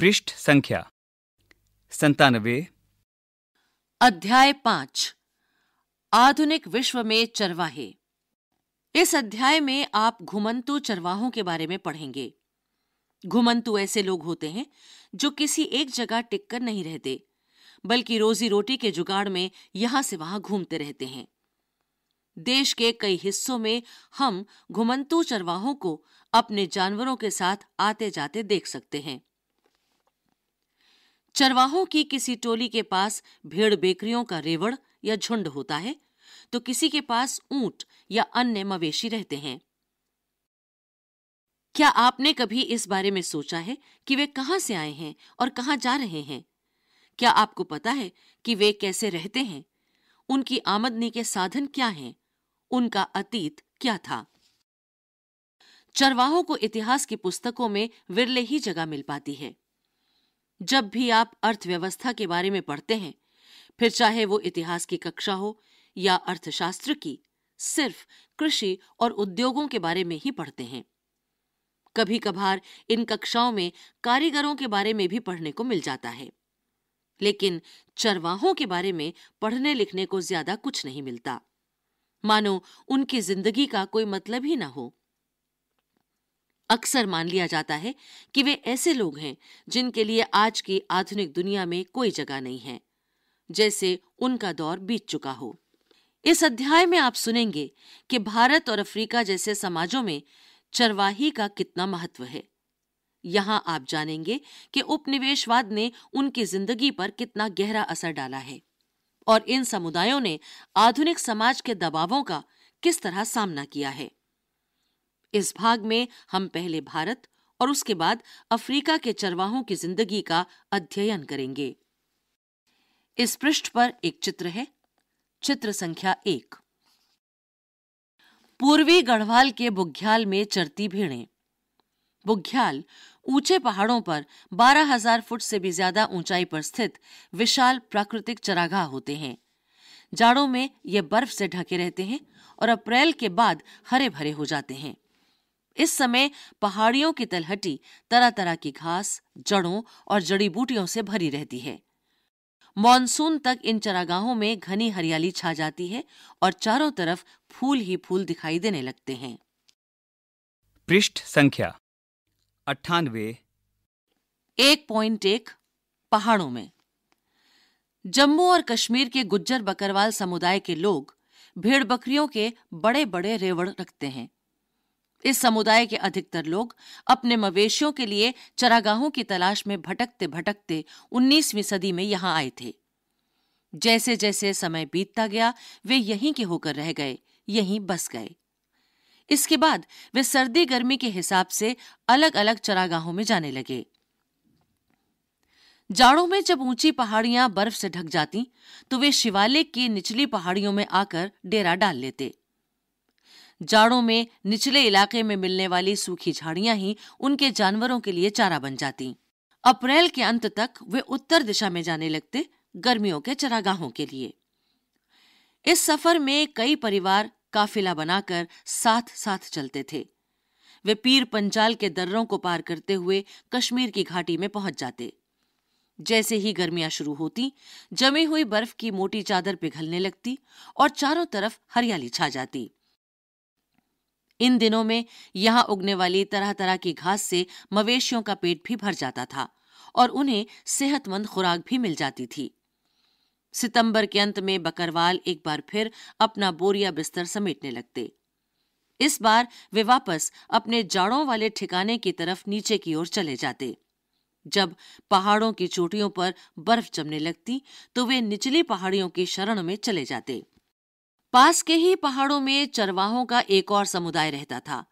पृष्ठ संख्या संतानवे अध्याय पांच आधुनिक विश्व में चरवाहे इस अध्याय में आप घुमंतु चरवाहों के बारे में पढ़ेंगे घुमंतु ऐसे लोग होते हैं जो किसी एक जगह टिककर नहीं रहते बल्कि रोजी रोटी के जुगाड़ में यहां से वहां घूमते रहते हैं देश के कई हिस्सों में हम घुमंतु चरवाहों को अपने जानवरों के साथ आते जाते देख सकते हैं चरवाहों की किसी टोली के पास भेड़ बेकरियों का रेवड़ या झुंड होता है तो किसी के पास ऊंट या अन्य मवेशी रहते हैं क्या आपने कभी इस बारे में सोचा है कि वे कहां से आए हैं और कहां जा रहे हैं क्या आपको पता है कि वे कैसे रहते हैं उनकी आमदनी के साधन क्या हैं उनका अतीत क्या था चरवाहों को इतिहास की पुस्तकों में विरले ही जगह मिल पाती है जब भी आप अर्थव्यवस्था के बारे में पढ़ते हैं फिर चाहे वो इतिहास की कक्षा हो या अर्थशास्त्र की सिर्फ कृषि और उद्योगों के बारे में ही पढ़ते हैं कभी कभार इन कक्षाओं में कारीगरों के बारे में भी पढ़ने को मिल जाता है लेकिन चरवाहों के बारे में पढ़ने लिखने को ज्यादा कुछ नहीं मिलता मानो उनकी जिंदगी का कोई मतलब ही ना हो अक्सर मान लिया जाता है कि वे ऐसे लोग हैं जिनके लिए आज की आधुनिक दुनिया में कोई जगह नहीं है जैसे उनका दौर बीत चुका हो इस अध्याय में आप सुनेंगे कि भारत और अफ्रीका जैसे समाजों में चरवाही का कितना महत्व है यहां आप जानेंगे कि उपनिवेशवाद ने उनकी जिंदगी पर कितना गहरा असर डाला है और इन समुदायों ने आधुनिक समाज के दबावों का किस तरह सामना किया है इस भाग में हम पहले भारत और उसके बाद अफ्रीका के चरवाहों की जिंदगी का अध्ययन करेंगे इस पृष्ठ पर एक चित्र है चित्र संख्या एक पूर्वी गढ़वाल के बुग्याल में चरती भेड़ें बुग्याल ऊंचे पहाड़ों पर 12,000 फुट से भी ज्यादा ऊंचाई पर स्थित विशाल प्राकृतिक चरागाह होते हैं जाड़ों में ये बर्फ से ढके रहते हैं और अप्रैल के बाद हरे भरे हो जाते हैं इस समय पहाड़ियों की तलहटी तरह तरह की घास जड़ों और जड़ी बूटियों से भरी रहती है मॉनसून तक इन चरागाहों में घनी हरियाली छा जाती है और चारों तरफ फूल ही फूल दिखाई देने लगते हैं पृष्ठ संख्या अट्ठानवे एक पॉइंट एक पहाड़ों में जम्मू और कश्मीर के गुज्जर बकरवाल समुदाय के लोग भेड़ बकरियों के बड़े बड़े रेवड़ रखते हैं इस समुदाय के अधिकतर लोग अपने मवेशियों के लिए चरागाहों की तलाश में भटकते भटकते 19वीं सदी में यहां आए थे जैसे जैसे समय बीतता गया वे यहीं के होकर रह गए यहीं बस गए इसके बाद वे सर्दी गर्मी के हिसाब से अलग अलग चरागाहों में जाने लगे जाड़ों में जब ऊंची पहाड़ियां बर्फ से ढक जाती तो वे शिवालिक की निचली पहाड़ियों में आकर डेरा डाल लेते जाड़ों में निचले इलाके में मिलने वाली सूखी झाड़ियां ही उनके जानवरों के लिए चारा बन जाती अप्रैल के अंत तक वे उत्तर दिशा में जाने लगते गर्मियों के चरागाहों के लिए इस सफर में कई परिवार काफिला बनाकर साथ साथ चलते थे वे पीर पंचाल के दर्रों को पार करते हुए कश्मीर की घाटी में पहुंच जाते जैसे ही गर्मियां शुरू होती जमी हुई बर्फ की मोटी चादर पिघलने लगती और चारों तरफ हरियाली छा जाती इन दिनों में यहाँ उगने वाली तरह तरह की घास से मवेशियों का पेट भी भर जाता था और उन्हें सेहतमंद खुराक भी मिल जाती थी सितंबर के अंत में बकरवाल एक बार फिर अपना बोरिया बिस्तर समेटने लगते इस बार वे वापस अपने जाड़ों वाले ठिकाने की तरफ नीचे की ओर चले जाते जब पहाड़ों की चोटियों पर बर्फ जमने लगती तो वे निचली पहाड़ियों की शरण में चले जाते पास के ही पहाड़ों में चरवाहों का एक और समुदाय रहता था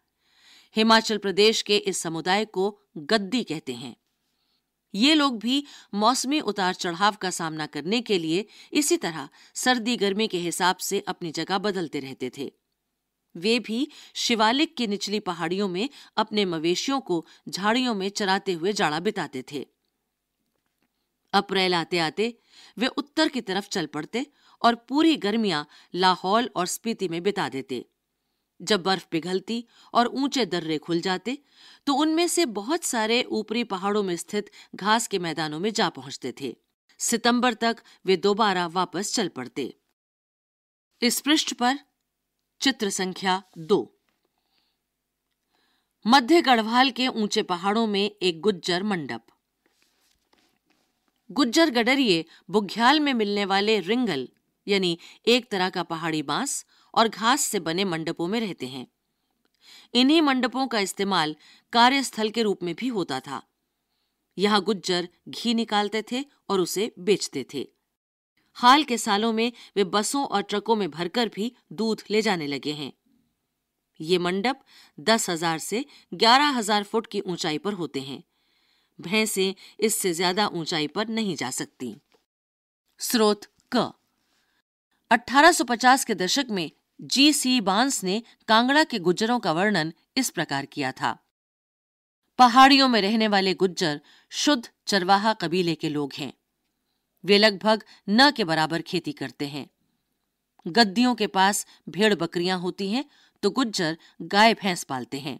हिमाचल प्रदेश के इस समुदाय को गद्दी कहते हैं ये लोग भी मौसमी उतार चढ़ाव का सामना करने के लिए इसी तरह सर्दी गर्मी के हिसाब से अपनी जगह बदलते रहते थे वे भी शिवालिक की निचली पहाड़ियों में अपने मवेशियों को झाड़ियों में चराते हुए जाड़ा बिताते थे अप्रैल आते आते वे उत्तर की तरफ चल पड़ते और पूरी गर्मियां लाहौल और स्पीति में बिता देते जब बर्फ पिघलती और ऊंचे दर्रे खुल जाते तो उनमें से बहुत सारे ऊपरी पहाड़ों में स्थित घास के मैदानों में जा पहुंचते थे सितंबर तक वे दोबारा वापस चल पड़ते इस पृष्ठ पर चित्र संख्या दो मध्य गढ़वाल के ऊंचे पहाड़ों में एक गुज्जर मंडप गुज्जर गडरिये बुघ्याल में मिलने वाले रिंगल यानी एक तरह का पहाड़ी बांस और घास से बने मंडपों में रहते हैं इन्हीं मंडपों का इस्तेमाल कार्यस्थल के रूप में भी होता था यहां गुज्जर घी निकालते थे और उसे बेचते थे हाल के सालों में वे बसों और ट्रकों में भरकर भी दूध ले जाने लगे हैं ये मंडप दस हजार से ग्यारह हजार फुट की ऊंचाई पर होते हैं भैंसें इससे ज्यादा ऊंचाई पर नहीं जा सकती स्रोत क 1850 के दशक में जी सी बांस ने कांगड़ा के गुज्जरों का वर्णन इस प्रकार किया था पहाड़ियों में रहने वाले गुज्जर शुद्ध चरवाहा कबीले के लोग हैं वे लगभग न के बराबर खेती करते हैं गद्दियों के पास भेड़ बकरियां होती हैं तो गुज्जर गाय भैंस पालते हैं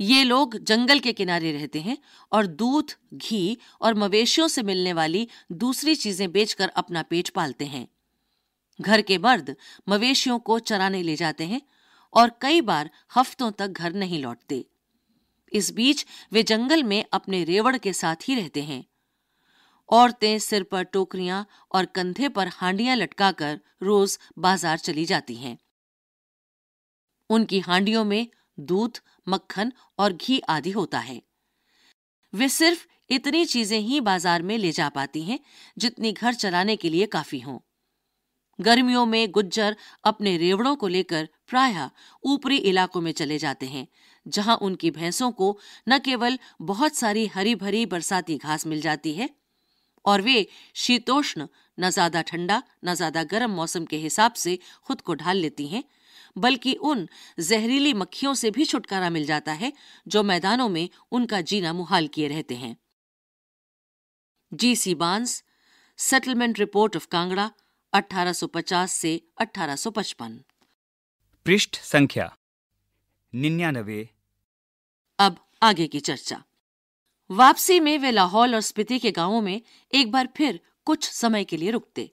ये लोग जंगल के किनारे रहते हैं और दूध घी और मवेशियों से मिलने वाली दूसरी चीजें बेचकर अपना पेट पालते हैं घर के मर्द मवेशियों को चराने ले जाते हैं और कई बार हफ्तों तक घर नहीं लौटते इस बीच वे जंगल में अपने रेवड़ के साथ ही रहते हैं औरतें सिर पर टोकरियां और कंधे पर हांडियां लटकाकर रोज बाजार चली जाती हैं उनकी हांडियों में दूध मक्खन और घी आदि होता है वे सिर्फ इतनी चीजें ही बाजार में ले जा पाती हैं जितनी घर चलाने के लिए काफी हों गर्मियों में गुज्जर अपने रेवड़ों को लेकर प्रायः ऊपरी इलाकों में चले जाते हैं जहां उनकी भैंसों को न केवल बहुत सारी हरी भरी बरसाती घास मिल जाती है और वे शीतोष्ण न ज्यादा ठंडा न ज्यादा गर्म मौसम के हिसाब से खुद को ढाल लेती हैं बल्कि उन जहरीली मक्खियों से भी छुटकारा मिल जाता है जो मैदानों में उनका जीना मुहाल किए रहते हैं जी सी बांस सेटलमेंट रिपोर्ट ऑफ कांगड़ा 1850 से 1855 पृष्ठ संख्या निन्यानवे अब आगे की चर्चा वापसी में वे लाहौल और स्पीति के गांवों में एक बार फिर कुछ समय के लिए रुकते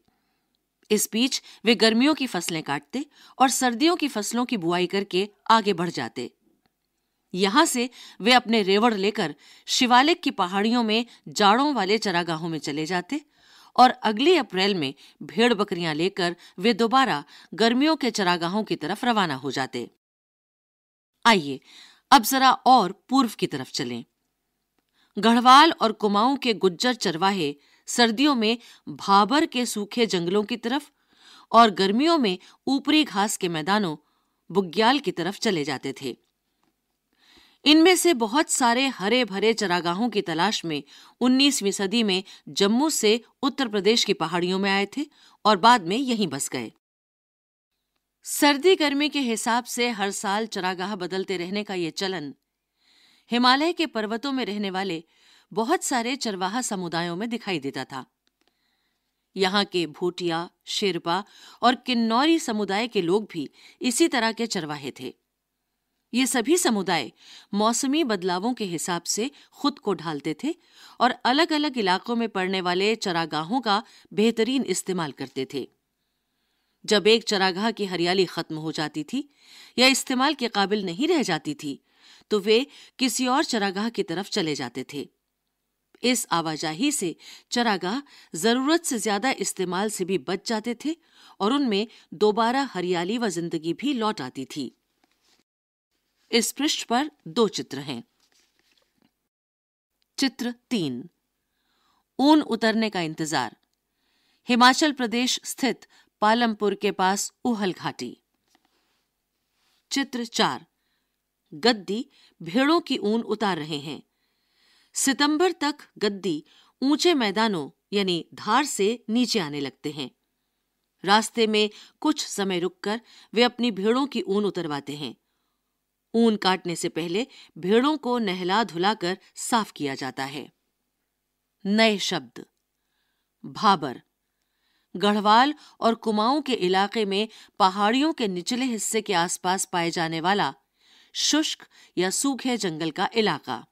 इस बीच वे गर्मियों की फसलें काटते और सर्दियों की फसलों की बुआई करके आगे बढ़ जाते यहां से वे अपने रेवड़ लेकर शिवालिक की पहाड़ियों में जाड़ों वाले चरागाहों में चले जाते और अगले अप्रैल में भेड़ बकरियां लेकर वे दोबारा गर्मियों के चरागाहों की तरफ रवाना हो जाते आइए अब जरा और पूर्व की तरफ चलें गढ़वाल और कुमाऊं के गुज्जर चरवाहे सर्दियों में भाबर के सूखे जंगलों की तरफ और गर्मियों में ऊपरी घास के मैदानों बुग्याल की तरफ चले जाते थे इनमें से बहुत सारे हरे भरे चरागाहों की तलाश में 19वीं सदी में जम्मू से उत्तर प्रदेश की पहाड़ियों में आए थे और बाद में यहीं बस गए सर्दी गर्मी के हिसाब से हर साल चरागाह बदलते रहने का ये चलन हिमालय के पर्वतों में रहने वाले बहुत सारे चरवाहा समुदायों में दिखाई देता था यहाँ के भूटिया शेरपा और किन्नौरी समुदाय के लोग भी इसी तरह के चरवाहे थे ये सभी समुदाय मौसमी बदलावों के हिसाब से खुद को ढालते थे और अलग अलग इलाकों में पड़ने वाले चरागाहों का बेहतरीन इस्तेमाल करते थे जब एक चरागाह की हरियाली खत्म हो जाती थी या इस्तेमाल के काबिल नहीं रह जाती थी तो वे किसी और चरागाह की तरफ चले जाते थे इस आवाजाही से चरागाह जरूरत से ज्यादा इस्तेमाल से भी बच जाते थे और उनमें दोबारा हरियाली व जिंदगी भी लौट आती थी इस पृष्ठ पर दो चित्र हैं चित्र तीन ऊन उतरने का इंतजार हिमाचल प्रदेश स्थित पालमपुर के पास उहल घाटी चित्र चार गद्दी भेड़ों की ऊन उतार रहे हैं सितंबर तक गद्दी ऊंचे मैदानों यानी धार से नीचे आने लगते हैं रास्ते में कुछ समय रुककर वे अपनी भेड़ों की ऊन उतरवाते हैं ऊन काटने से पहले भेड़ों को नहला धुलाकर साफ किया जाता है नए शब्द भाबर गढ़वाल और कुमाऊं के इलाके में पहाड़ियों के निचले हिस्से के आसपास पाए जाने वाला शुष्क या सूखे जंगल का इलाका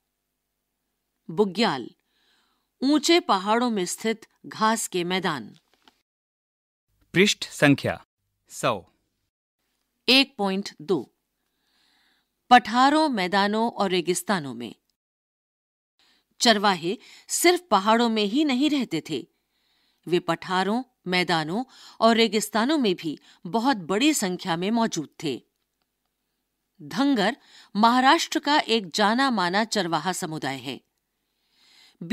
बुग्याल ऊंचे पहाड़ों में स्थित घास के मैदान पृष्ठ संख्या सौ एक पॉइंट दो पठारों मैदानों और रेगिस्तानों में चरवाहे सिर्फ पहाड़ों में ही नहीं रहते थे वे पठारों मैदानों और रेगिस्तानों में भी बहुत बड़ी संख्या में मौजूद थे धंगर महाराष्ट्र का एक जाना माना चरवाहा समुदाय है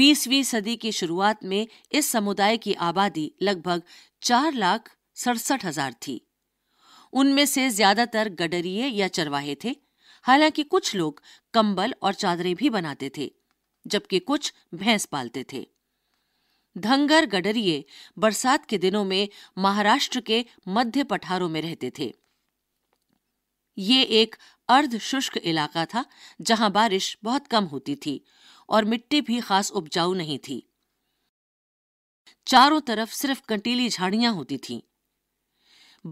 बीसवीं सदी की शुरुआत में इस समुदाय की आबादी लगभग चार लाख सड़सठ हजार थी उनमें से ज्यादातर गडरिये या चरवाहे थे हालांकि कुछ लोग कंबल और चादरें भी बनाते थे जबकि कुछ भैंस पालते थे धंगर गडरिए बरसात के दिनों में महाराष्ट्र के मध्य पठारों में रहते थे ये एक अर्ध शुष्क इलाका था जहां बारिश बहुत कम होती थी और मिट्टी भी खास उपजाऊ नहीं थी चारों तरफ सिर्फ कंटीली झाड़ियां होती थीं।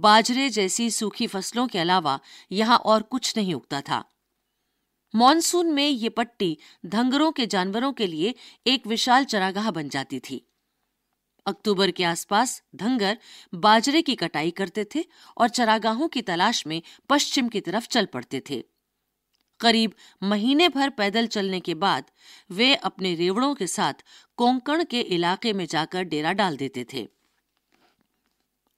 बाजरे जैसी सूखी फसलों के अलावा यहां और कुछ नहीं उगता था मॉनसून में ये पट्टी धंगरों के जानवरों के लिए एक विशाल चरागाह बन जाती थी अक्टूबर के आसपास धंगर बाजरे की कटाई करते थे और चरागाहों की तलाश में पश्चिम की तरफ चल पड़ते थे करीब महीने भर पैदल चलने के बाद वे अपने रेवड़ों के साथ कोंकण के इलाके में जाकर डेरा डाल देते थे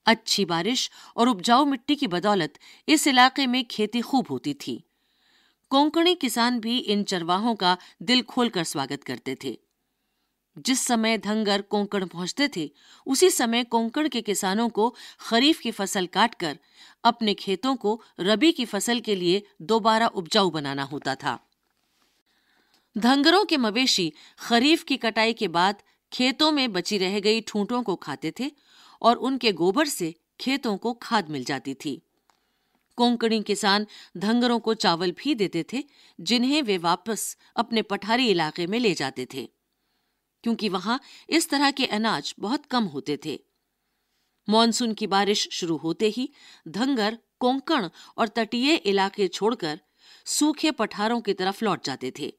अच्छी बारिश और उपजाऊ मिट्टी की बदौलत इस इलाके में खेती खूब होती थी कोंकणी किसान भी इन चरवाहों का दिल खोलकर स्वागत करते थे जिस समय धंगर कोंकण पहुंचते थे उसी समय कोंकण के किसानों को खरीफ की फसल काटकर अपने खेतों को रबी की फसल के लिए दोबारा उपजाऊ बनाना होता था धंगरों के मवेशी खरीफ की कटाई के बाद खेतों में बची रह गई ठूंटों को खाते थे और उनके गोबर से खेतों को खाद मिल जाती थी कोंकणी किसान धंगरों को चावल भी देते थे जिन्हें वे वापस अपने पठारी इलाके में ले जाते थे क्योंकि वहां इस तरह के अनाज बहुत कम होते थे मॉनसून की बारिश शुरू होते ही धंगर कोंकण और तटीय इलाके छोड़कर सूखे पठारों की तरफ लौट जाते थे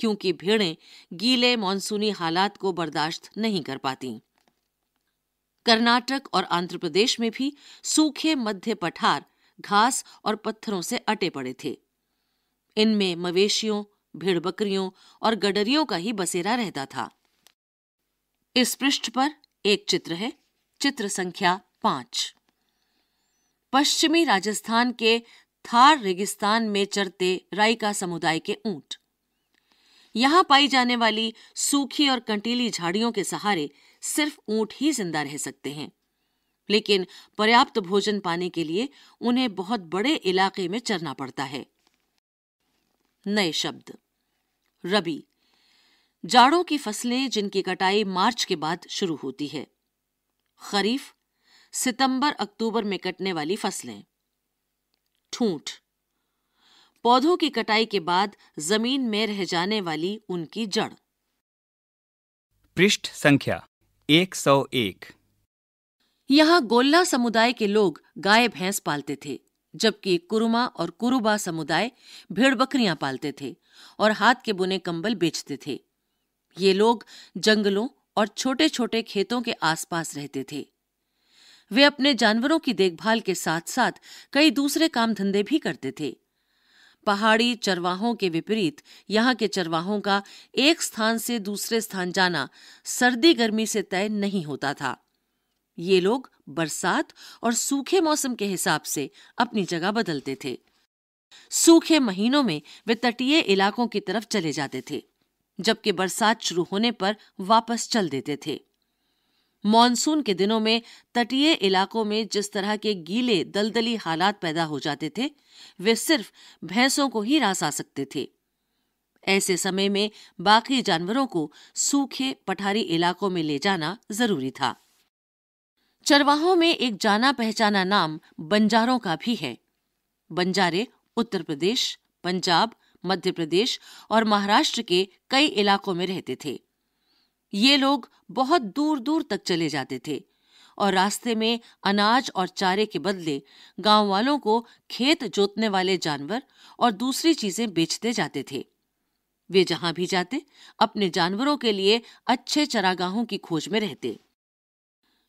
क्योंकि भेड़ें गीले मानसूनी हालात को बर्दाश्त नहीं कर पाती कर्नाटक और आंध्र प्रदेश में भी सूखे मध्य पठार घास और पत्थरों से अटे पड़े थे इनमें मवेशियों भेड़ बकरियों और गडरियों का ही बसेरा रहता था इस पृष्ठ पर एक चित्र है चित्र संख्या पांच पश्चिमी राजस्थान के थार रेगिस्तान में चरते राइका समुदाय के ऊंट यहाँ पाई जाने वाली सूखी और कंटीली झाड़ियों के सहारे सिर्फ ऊंट ही जिंदा रह सकते हैं लेकिन पर्याप्त भोजन पाने के लिए उन्हें बहुत बड़े इलाके में चरना पड़ता है नए शब्द रबी जाड़ों की फसलें जिनकी कटाई मार्च के बाद शुरू होती है खरीफ सितंबर अक्टूबर में कटने वाली फसलें ठूंठ पौधों की कटाई के बाद जमीन में रह जाने वाली उनकी जड़ पृष्ठ संख्या 101 यहाँ गोल्ला समुदाय के लोग गाय भैंस पालते थे जबकि कुरुमा और कुरुबा समुदाय भेड़ बकरियां पालते थे और हाथ के बुने कंबल बेचते थे ये लोग जंगलों और छोटे छोटे खेतों के आसपास रहते थे वे अपने जानवरों की देखभाल के साथ साथ कई दूसरे काम धंधे भी करते थे पहाड़ी चरवाहों के विपरीत यहाँ के चरवाहों का एक स्थान से दूसरे स्थान जाना सर्दी गर्मी से तय नहीं होता था ये लोग बरसात और सूखे मौसम के हिसाब से अपनी जगह बदलते थे सूखे महीनों में वे तटीय इलाकों की तरफ चले जाते थे जबकि बरसात शुरू होने पर वापस चल देते थे मॉनसून के दिनों में तटीय इलाकों में जिस तरह के गीले दलदली हालात पैदा हो जाते थे वे सिर्फ भैंसों को ही रास आ सकते थे ऐसे समय में बाकी जानवरों को सूखे पठारी इलाकों में ले जाना जरूरी था चरवाहों में एक जाना पहचाना नाम बंजारों का भी है बंजारे उत्तर प्रदेश पंजाब मध्य प्रदेश और महाराष्ट्र के कई इलाकों में रहते थे ये लोग बहुत दूर दूर तक चले जाते थे और रास्ते में अनाज और चारे के बदले गांव वालों को खेत जोतने वाले जानवर और दूसरी चीजें बेचते जाते थे वे जहां भी जाते अपने जानवरों के लिए अच्छे चरागाहों की खोज में रहते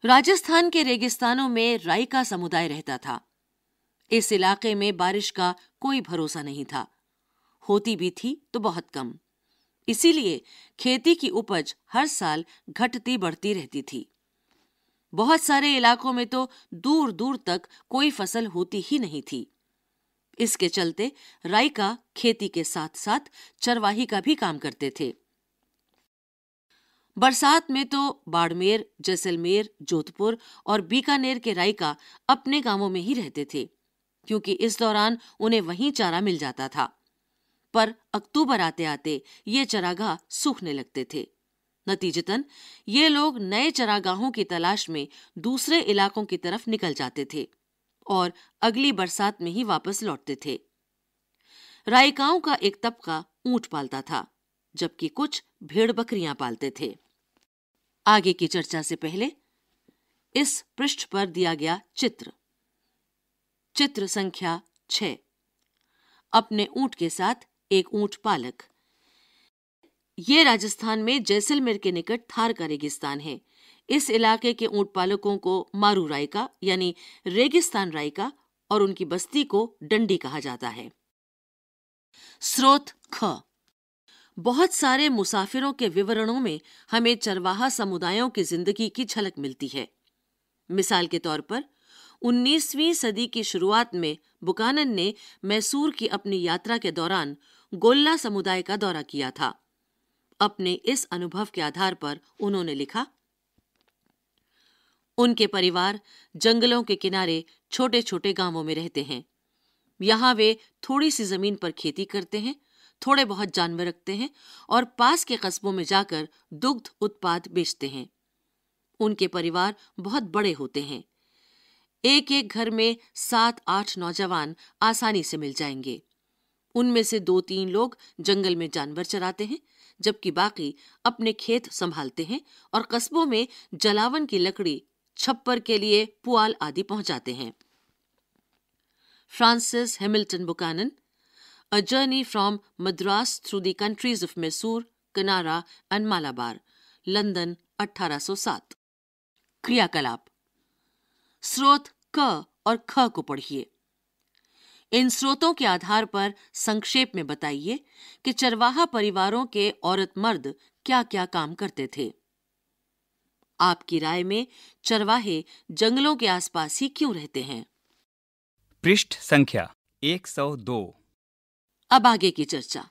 राजस्थान के रेगिस्तानों में राई का समुदाय रहता था इस इलाके में बारिश का कोई भरोसा नहीं था होती भी थी तो बहुत कम इसीलिए खेती की उपज हर साल घटती बढ़ती रहती थी बहुत सारे इलाकों में तो दूर दूर तक कोई फसल होती ही नहीं थी इसके चलते राई का खेती के साथ साथ चरवाही का भी काम करते थे बरसात में तो बाड़मेर जैसलमेर जोधपुर और बीकानेर के का अपने गांवों में ही रहते थे क्योंकि इस दौरान उन्हें वहीं चारा मिल जाता था पर अक्टूबर आते आते ये चरागाह सूखने लगते थे नतीजतन ये लोग नए चरागाहों की तलाश में दूसरे इलाकों की तरफ निकल जाते थे और अगली बरसात में ही वापस लौटते थे रायकाओं का एक तबका ऊंट पालता था जबकि कुछ भेड़ बकरियां पालते थे आगे की चर्चा से पहले इस पृष्ठ पर दिया गया चित्र चित्र संख्या छ अपने ऊंट के साथ एक ऊंट पालक ये राजस्थान में जैसलमेर के निकट थार का रेगिस्तान है इस इलाके के ऊंट पालकों को मारू रायका यानी रेगिस्तान रायका और उनकी बस्ती को डंडी कहा जाता है स्रोत ख बहुत सारे मुसाफिरों के विवरणों में हमें चरवाहा समुदायों की जिंदगी की झलक मिलती है मिसाल के तौर पर 19वीं सदी की शुरुआत में बुकानन ने मैसूर की अपनी यात्रा के दौरान गोल्ला समुदाय का दौरा किया था अपने इस अनुभव के आधार पर उन्होंने लिखा उनके परिवार जंगलों के किनारे छोटे छोटे गांवों में रहते हैं यहां वे थोड़ी सी जमीन पर खेती करते हैं थोड़े बहुत जानवर रखते हैं और पास के कस्बों में जाकर दुग्ध उत्पाद बेचते हैं उनके परिवार बहुत बड़े होते हैं एक एक घर में सात आठ नौजवान आसानी से मिल जाएंगे उनमें से दो तीन लोग जंगल में जानवर चराते हैं जबकि बाकी अपने खेत संभालते हैं और कस्बों में जलावन की लकड़ी छप्पर के लिए पुआल आदि पहुंचाते हैं Francis Hamilton Buchanan a journey from Madras through countries of Mysore Canara and Malabar London 1807। क्रियाकलाप स्रोत क और ख को पढ़िए इन स्रोतों के आधार पर संक्षेप में बताइए कि चरवाहा परिवारों के औरत मर्द क्या क्या काम करते थे आपकी राय में चरवाहे जंगलों के आसपास ही क्यों रहते हैं पृष्ठ संख्या 102 अब आगे की चर्चा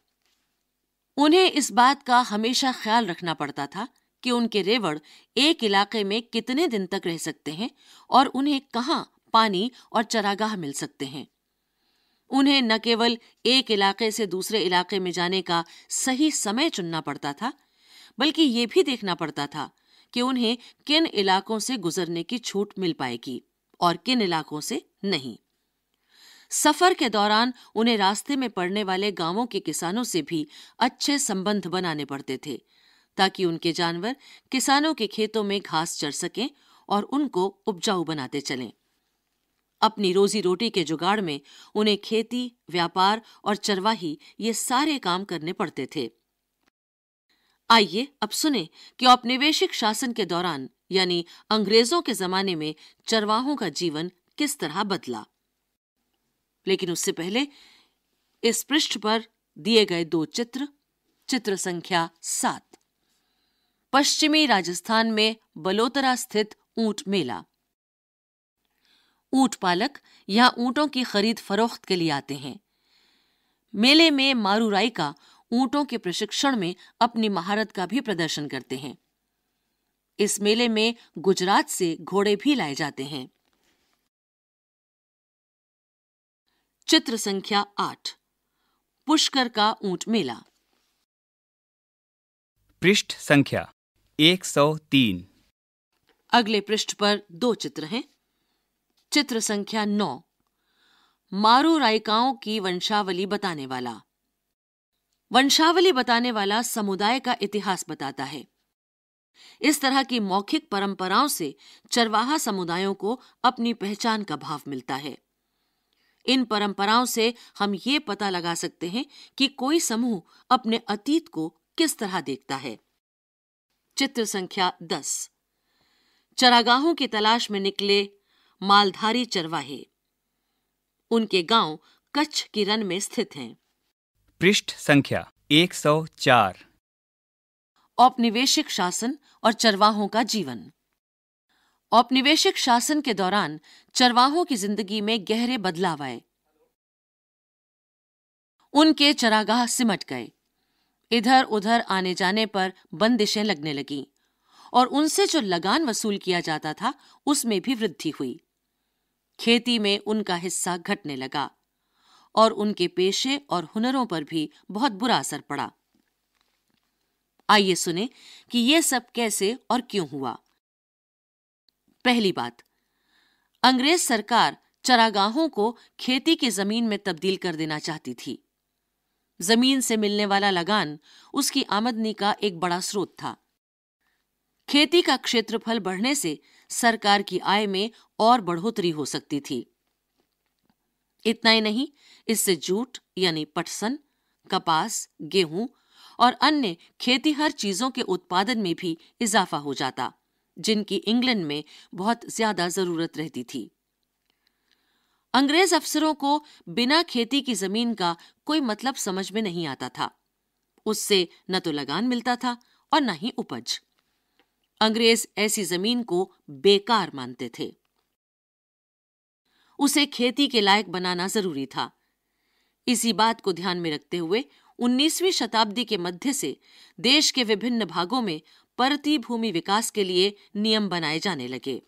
उन्हें इस बात का हमेशा ख्याल रखना पड़ता था कि उनके रेवड़ एक इलाके में कितने दिन तक रह सकते हैं और उन्हें कहाँ पानी और चरागाह मिल सकते हैं उन्हें न केवल एक इलाके से दूसरे इलाके में जाने का सही समय चुनना पड़ता था बल्कि ये भी देखना पड़ता था कि उन्हें किन इलाकों से गुजरने की छूट मिल पाएगी और किन इलाकों से नहीं सफर के दौरान उन्हें रास्ते में पड़ने वाले गांवों के किसानों से भी अच्छे संबंध बनाने पड़ते थे ताकि उनके जानवर किसानों के खेतों में घास चर सकें और उनको उपजाऊ बनाते चलें अपनी रोजी रोटी के जुगाड़ में उन्हें खेती व्यापार और चरवाही ये सारे काम करने पड़ते थे आइए अब सुने कि औपनिवेशिक शासन के दौरान यानी अंग्रेजों के जमाने में चरवाहों का जीवन किस तरह बदला लेकिन उससे पहले इस पृष्ठ पर दिए गए दो चित्र चित्र संख्या सात पश्चिमी राजस्थान में बलोतरा स्थित ऊंट मेला ऊंट पालक यहाँ ऊंटों की खरीद फरोख्त के लिए आते हैं मेले में मारूराई का ऊंटों के प्रशिक्षण में अपनी महारत का भी प्रदर्शन करते हैं इस मेले में गुजरात से घोड़े भी लाए जाते हैं चित्र संख्या आठ पुष्कर का ऊंट मेला पृष्ठ संख्या 103 अगले पृष्ठ पर दो चित्र हैं चित्र संख्या नौ मारू रायकाओं की वंशावली बताने वाला वंशावली बताने वाला समुदाय का इतिहास बताता है इस तरह की मौखिक परंपराओं से चरवाहा समुदायों को अपनी पहचान का भाव मिलता है इन परंपराओं से हम ये पता लगा सकते हैं कि कोई समूह अपने अतीत को किस तरह देखता है चित्र संख्या दस चरागाहों की तलाश में निकले मालधारी चरवाहे उनके गांव कच्छ किरण में स्थित हैं पृष्ठ संख्या 104 औपनिवेशिक शासन और चरवाहों का जीवन औपनिवेशिक शासन के दौरान चरवाहों की जिंदगी में गहरे बदलाव आए उनके चरागाह सिमट गए इधर उधर आने जाने पर बंदिशें लगने लगी और उनसे जो लगान वसूल किया जाता था उसमें भी वृद्धि हुई खेती में उनका हिस्सा घटने लगा और उनके पेशे और हुनरों पर भी बहुत बुरा असर पड़ा आइए सुने कि यह सब कैसे और क्यों हुआ पहली बात अंग्रेज सरकार चरागाहों को खेती की जमीन में तब्दील कर देना चाहती थी जमीन से मिलने वाला लगान उसकी आमदनी का एक बड़ा स्रोत था खेती का क्षेत्रफल बढ़ने से सरकार की आय में और बढ़ोतरी हो सकती थी इतना ही नहीं इससे जूट यानी पटसन कपास गेहूं और अन्य खेतीहर चीजों के उत्पादन में भी इजाफा हो जाता जिनकी इंग्लैंड में बहुत ज्यादा जरूरत रहती थी अंग्रेज अफसरों को बिना खेती की जमीन का कोई मतलब समझ में नहीं आता था उससे न तो लगान मिलता था और न ही उपज अंग्रेज ऐसी जमीन को बेकार मानते थे उसे खेती के लायक बनाना जरूरी था इसी बात को ध्यान में रखते हुए 19वीं शताब्दी के मध्य से देश के विभिन्न भागों में परती भूमि विकास के लिए नियम बनाए जाने लगे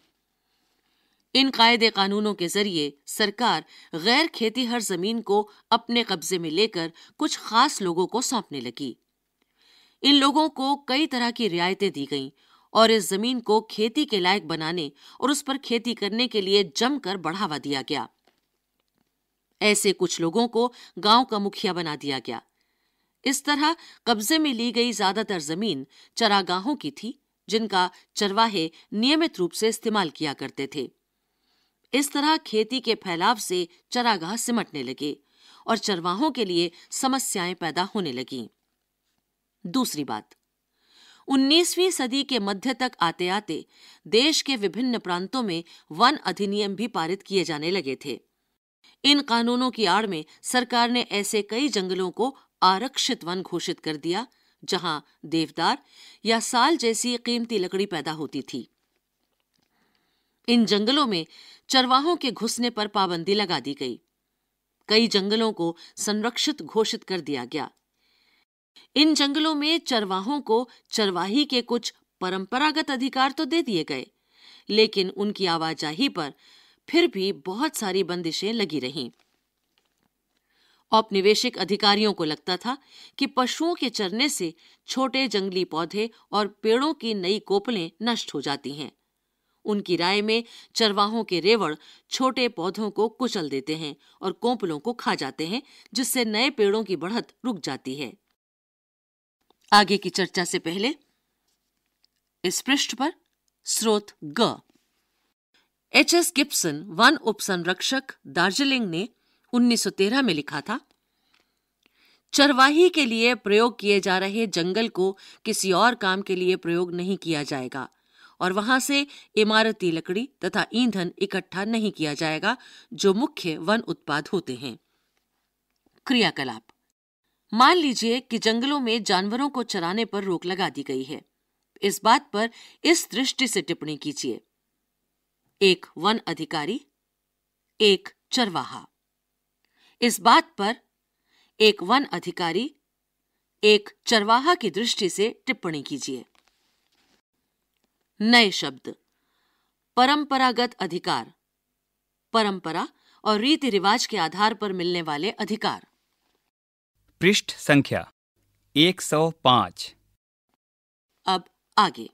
इन कायदे कानूनों के जरिए सरकार गैर खेती हर जमीन को अपने कब्जे में लेकर कुछ खास लोगों को सौंपने लगी इन लोगों को कई तरह की रियायतें दी गईं और इस जमीन को खेती के लायक बनाने और उस पर खेती करने के लिए जमकर बढ़ावा दिया गया ऐसे कुछ लोगों को गांव का मुखिया बना दिया गया इस तरह कब्जे में ली गई ज्यादातर जमीन चरागाहों की थी जिनका चरवाहे नियमित रूप से इस्तेमाल किया करते थे इस तरह खेती के फैलाव से चरागाह सिमटने लगे और चरवाहों के लिए समस्याएं पैदा होने लगी दूसरी बात 19वीं सदी के मध्य तक आते आते देश के विभिन्न प्रांतों में वन अधिनियम भी पारित किए जाने लगे थे इन कानूनों की आड़ में सरकार ने ऐसे कई जंगलों को आरक्षित वन घोषित कर दिया जहां देवदार या साल जैसी कीमती लकड़ी पैदा होती थी इन जंगलों में चरवाहों के घुसने पर पाबंदी लगा दी गई कई जंगलों को संरक्षित घोषित कर दिया गया इन जंगलों में चरवाहों को चरवाही के कुछ परंपरागत अधिकार तो दे दिए गए लेकिन उनकी आवाजाही पर फिर भी बहुत सारी बंदिशें लगी रहीं औपनिवेशिक अधिकारियों को लगता था कि पशुओं के चरने से छोटे जंगली पौधे और पेड़ों की नई कोपलें नष्ट हो जाती हैं उनकी राय में चरवाहों के रेवड़ छोटे पौधों को कुचल देते हैं और कोपलों को खा जाते हैं जिससे नए पेड़ों की बढ़त रुक जाती है आगे की चर्चा से पहले इस पृष्ठ पर स्रोत ग एच एस गिप्सन वन उप संरक्षक दार्जिलिंग ने 1913 में लिखा था चरवाही के लिए प्रयोग किए जा रहे जंगल को किसी और काम के लिए प्रयोग नहीं किया जाएगा और वहां से इमारती लकड़ी तथा ईंधन इकट्ठा नहीं किया जाएगा जो मुख्य वन उत्पाद होते हैं क्रियाकलाप मान लीजिए कि जंगलों में जानवरों को चराने पर रोक लगा दी गई है इस बात पर इस दृष्टि से टिप्पणी कीजिए एक वन अधिकारी एक चरवाहा इस बात पर एक वन अधिकारी एक चरवाहा की दृष्टि से टिप्पणी कीजिए नए शब्द परंपरागत अधिकार परंपरा और रीति रिवाज के आधार पर मिलने वाले अधिकार पृष्ठ संख्या 105 अब आगे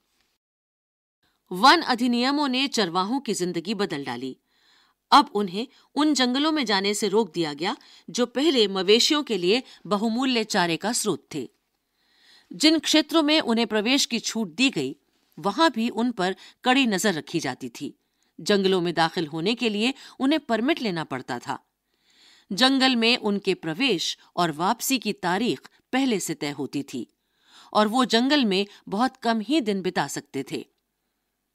वन अधिनियमों ने चरवाहों की जिंदगी बदल डाली अब उन्हें उन जंगलों में जाने से रोक दिया गया जो पहले मवेशियों के लिए बहुमूल्य चारे का स्रोत थे जिन क्षेत्रों में उन्हें प्रवेश की छूट दी गई वहां भी उन पर कड़ी नजर रखी जाती थी जंगलों में दाखिल होने के लिए उन्हें परमिट लेना पड़ता था जंगल में उनके प्रवेश और वापसी की तारीख पहले से तय होती थी और वो जंगल में बहुत कम ही दिन बिता सकते थे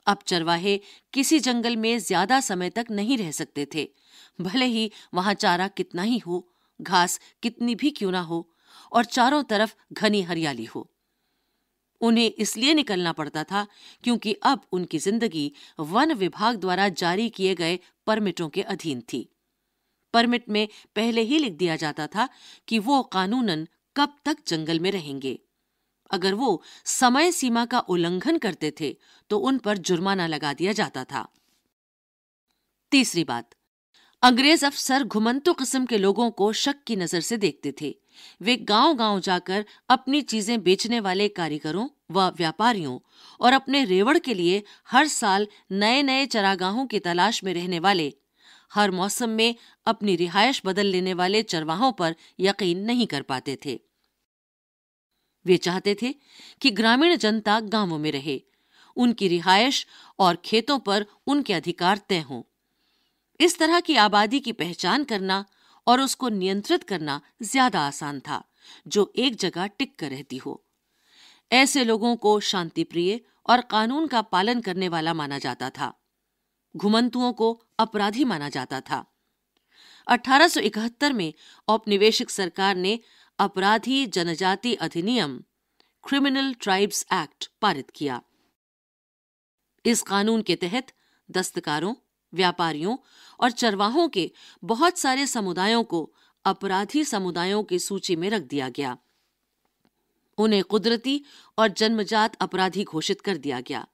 अब चरवाहे किसी जंगल में ज्यादा समय तक नहीं रह सकते थे भले ही वहां चारा कितना ही हो घास कितनी भी क्यों ना हो और चारों तरफ घनी हरियाली हो उन्हें इसलिए निकलना पड़ता था क्योंकि अब उनकी जिंदगी वन विभाग द्वारा जारी किए गए परमिटों के अधीन थी परमिट में पहले ही लिख दिया जाता था कि वो कानूनन कब तक जंगल में रहेंगे अगर वो समय सीमा का उल्लंघन करते थे तो उन पर जुर्माना लगा दिया जाता था तीसरी बात अंग्रेज अफसर घुमंतु किस्म के लोगों को शक की नजर से देखते थे वे गांव-गांव जाकर अपनी चीजें बेचने वाले कारीगरों व व्यापारियों और अपने रेवड़ के लिए हर साल नए-नए चरागाहों की तलाश में रहने वाले हर मौसम में अपनी रिहायश बदल लेने वाले चरवाहों पर यकीन नहीं कर पाते थे वे चाहते थे कि ग्रामीण जनता गांवों में रहे उनकी रिहायश और खेतों पर उनके अधिकार तय हों इस तरह की आबादी की पहचान करना और उसको नियंत्रित करना ज्यादा आसान था जो एक जगह टिक कर रहती हो ऐसे लोगों को शांति प्रिय और कानून का पालन करने वाला माना जाता था घुमंतुओं को अपराधी माना जाता था 1871 में औपनिवेशिक सरकार ने अपराधी जनजाति अधिनियम क्रिमिनल ट्राइब्स एक्ट पारित किया इस कानून के तहत दस्तकारों व्यापारियों और चरवाहों के बहुत सारे समुदायों को अपराधी समुदायों की सूची में रख दिया गया उन्हें कुदरती और जन्मजात अपराधी घोषित कर दिया गया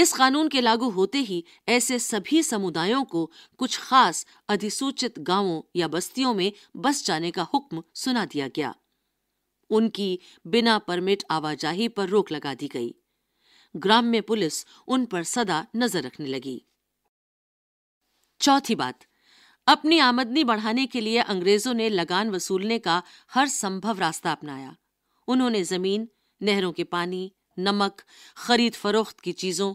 इस कानून के लागू होते ही ऐसे सभी समुदायों को कुछ खास अधिसूचित गांवों या बस्तियों में बस जाने का हुक्म सुना दिया गया उनकी बिना परमिट आवाजाही पर रोक लगा दी गई ग्राम में पुलिस उन पर सदा नजर रखने लगी चौथी बात अपनी आमदनी बढ़ाने के लिए अंग्रेजों ने लगान वसूलने का हर संभव रास्ता अपनाया उन्होंने जमीन नहरों के पानी नमक खरीद फरोख्त की चीजों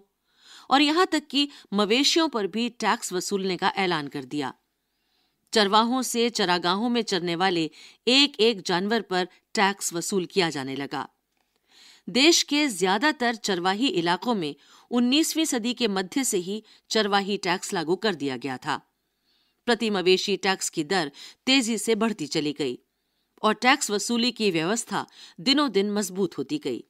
और यहां तक कि मवेशियों पर भी टैक्स वसूलने का ऐलान कर दिया चरवाहों से चरागाहों में चरने वाले एक एक जानवर पर टैक्स वसूल किया जाने लगा देश के ज्यादातर चरवाही इलाकों में 19वीं सदी के मध्य से ही चरवाही टैक्स लागू कर दिया गया था प्रति मवेशी टैक्स की दर तेजी से बढ़ती चली गई और टैक्स वसूली की व्यवस्था दिनों दिन मजबूत होती गई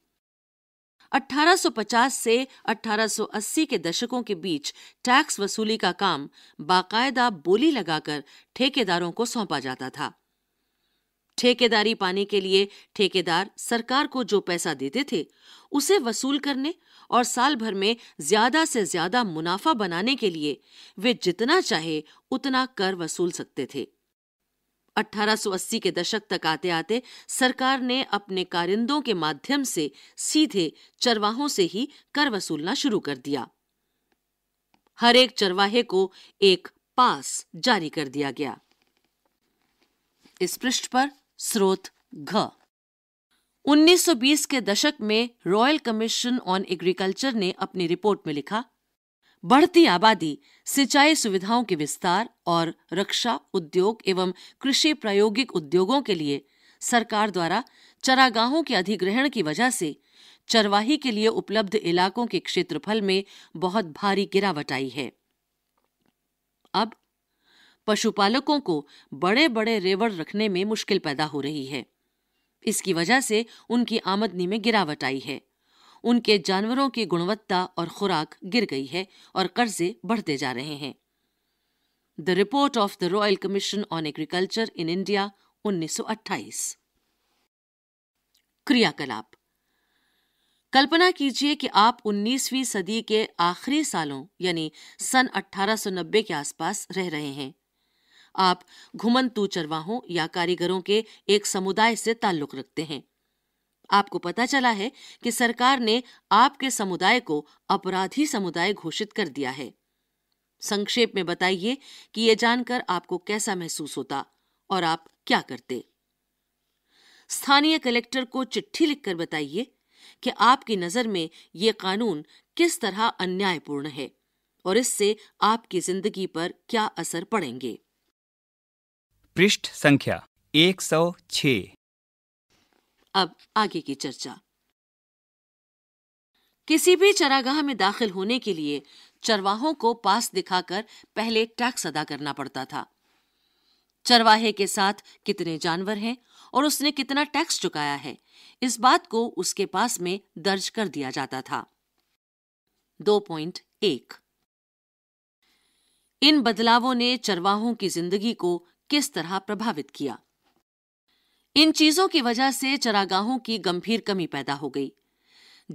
1850 से 1880 के दशकों के बीच टैक्स वसूली का काम बाकायदा बोली लगाकर ठेकेदारों को सौंपा जाता था ठेकेदारी पाने के लिए ठेकेदार सरकार को जो पैसा देते थे उसे वसूल करने और साल भर में ज्यादा से ज्यादा मुनाफा बनाने के लिए वे जितना चाहे उतना कर वसूल सकते थे 1880 के दशक तक आते आते सरकार ने अपने कारिंदों के माध्यम से सीधे चरवाहों से ही कर वसूलना शुरू कर दिया हर एक चरवाहे को एक पास जारी कर दिया गया इस पृष्ठ पर स्रोत घ 1920 के दशक में रॉयल कमीशन ऑन एग्रीकल्चर ने अपनी रिपोर्ट में लिखा बढ़ती आबादी सिंचाई सुविधाओं के विस्तार और रक्षा उद्योग एवं कृषि प्रायोगिक उद्योगों के लिए सरकार द्वारा चरागाहों के अधिग्रहण की वजह से चरवाही के लिए उपलब्ध इलाकों के क्षेत्रफल में बहुत भारी गिरावट आई है अब पशुपालकों को बड़े बड़े रेवड़ रखने में मुश्किल पैदा हो रही है इसकी वजह से उनकी आमदनी में गिरावट आई है उनके जानवरों की गुणवत्ता और खुराक गिर गई है और कर्जे बढ़ते जा रहे हैं the report of the royal commission on agriculture in India 1928 क्रियाकलाप कल्पना कीजिए कि आप 19वीं सदी के आखिरी सालों यानी सन 1890 के आसपास रह रहे हैं आप घुमंतू चरवाहों या कारीगरों के एक समुदाय से ताल्लुक रखते हैं आपको पता चला है कि सरकार ने आपके समुदाय को अपराधी समुदाय घोषित कर दिया है संक्षेप में बताइए कि यह जानकर आपको कैसा महसूस होता और आप क्या करते स्थानीय कलेक्टर को चिट्ठी लिखकर बताइए कि आपकी नजर में यह कानून किस तरह अन्यायपूर्ण है और इससे आपकी जिंदगी पर क्या असर पड़ेंगे पृष्ठ संख्या 106 अब आगे की चर्चा किसी भी चरागाह में दाखिल होने के लिए चरवाहों को पास दिखाकर पहले टैक्स अदा करना पड़ता था चरवाहे के साथ कितने जानवर हैं और उसने कितना टैक्स चुकाया है इस बात को उसके पास में दर्ज कर दिया जाता था दो पॉइंट एक इन बदलावों ने चरवाहों की जिंदगी को किस तरह प्रभावित किया इन चीजों की वजह से चरागाहों की गंभीर कमी पैदा हो गई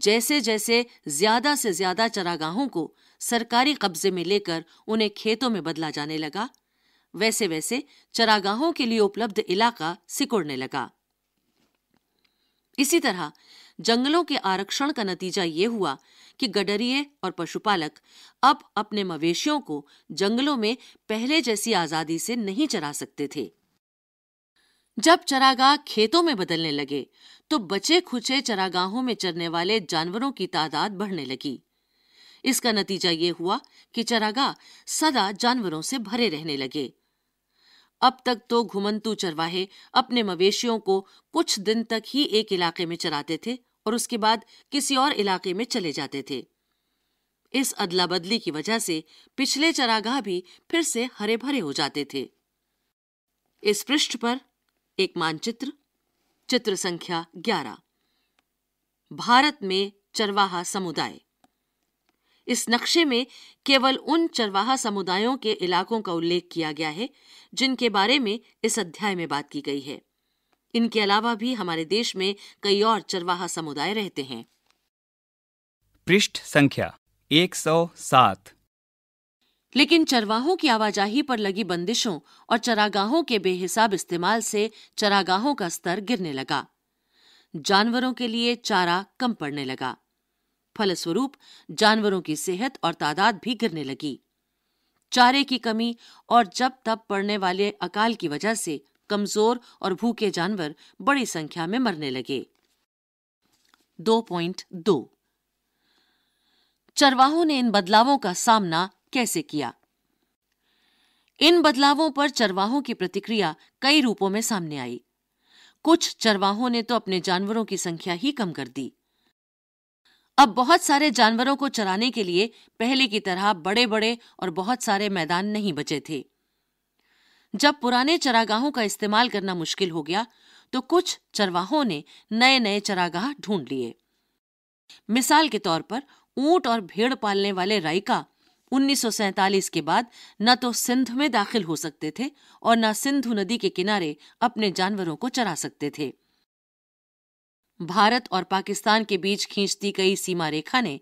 जैसे जैसे ज्यादा से ज्यादा चरागाहों को सरकारी कब्जे में लेकर उन्हें खेतों में बदला जाने लगा वैसे वैसे चरागाहों के लिए उपलब्ध इलाका सिकुड़ने लगा इसी तरह जंगलों के आरक्षण का नतीजा ये हुआ कि गडरिये और पशुपालक अब अपने मवेशियों को जंगलों में पहले जैसी आजादी से नहीं चरा सकते थे जब चरागाह खेतों में बदलने लगे तो बचे खुचे चरागाहों में चरने वाले जानवरों की तादाद बढ़ने लगी इसका नतीजा ये हुआ कि चरागाह सदा जानवरों से भरे रहने लगे अब तक तो घुमंतू चरवाहे अपने मवेशियों को कुछ दिन तक ही एक इलाके में चराते थे और उसके बाद किसी और इलाके में चले जाते थे इस अदला बदली की वजह से पिछले चरागाह भी फिर से हरे भरे हो जाते थे इस पृष्ठ पर एक मानचित्र चित्र संख्या 11 भारत में चरवाहा समुदाय इस नक्शे में केवल उन चरवाहा समुदायों के इलाकों का उल्लेख किया गया है जिनके बारे में इस अध्याय में बात की गई है इनके अलावा भी हमारे देश में कई और चरवाहा समुदाय रहते हैं पृष्ठ संख्या 107 लेकिन चरवाहों की आवाजाही पर लगी बंदिशों और चरागाहों के बेहिसाब इस्तेमाल से चरागाहों का स्तर गिरने लगा जानवरों के लिए चारा कम पड़ने लगा फलस्वरूप जानवरों की सेहत और तादाद भी गिरने लगी चारे की कमी और जब तब पड़ने वाले अकाल की वजह से कमजोर और भूखे जानवर बड़ी संख्या में मरने लगे 2.2 चरवाहों ने इन बदलावों का सामना कैसे किया इन बदलावों पर चरवाहों की प्रतिक्रिया कई रूपों में सामने आई कुछ चरवाहों ने तो अपने जानवरों की संख्या ही कम कर दी अब बहुत सारे जानवरों को चराने के लिए पहले की तरह बड़े बड़े और बहुत सारे मैदान नहीं बचे थे जब पुराने चरागाहों का इस्तेमाल करना मुश्किल हो गया तो कुछ चरवाहों ने नए नए चरागाह ढूंढ लिए मिसाल के तौर पर ऊंट और भेड़ पालने वाले राइका 1947 के बाद न तो सिंध में दाखिल हो सकते थे और न सिंधु नदी के किनारे अपने जानवरों को चरा सकते थे भारत और पाकिस्तान के बीच खींचती गई सीमा रेखा ने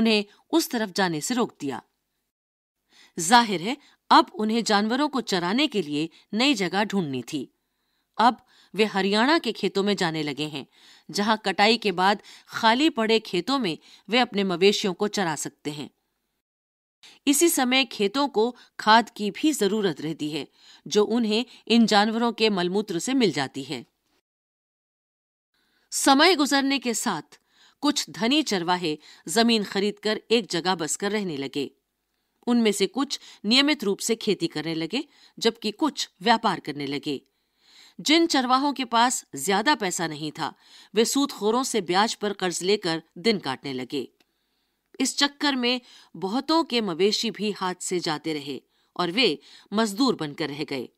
उन्हें उस तरफ जाने से रोक दिया जाहिर है अब उन्हें जानवरों को चराने के लिए नई जगह ढूंढनी थी अब वे हरियाणा के खेतों में जाने लगे हैं जहां कटाई के बाद खाली पड़े खेतों में वे अपने मवेशियों को चरा सकते हैं इसी समय खेतों को खाद की भी जरूरत रहती है जो उन्हें इन जानवरों के मलमूत्र से मिल जाती है समय गुजरने के साथ कुछ धनी चरवाहे जमीन खरीदकर एक जगह बसकर रहने लगे उनमें से कुछ नियमित रूप से खेती करने लगे जबकि कुछ व्यापार करने लगे जिन चरवाहों के पास ज्यादा पैसा नहीं था वे सूदखोरों से ब्याज पर कर्ज लेकर दिन काटने लगे इस चक्कर में बहुतों के मवेशी भी हाथ से जाते रहे और वे मजदूर बनकर रह गए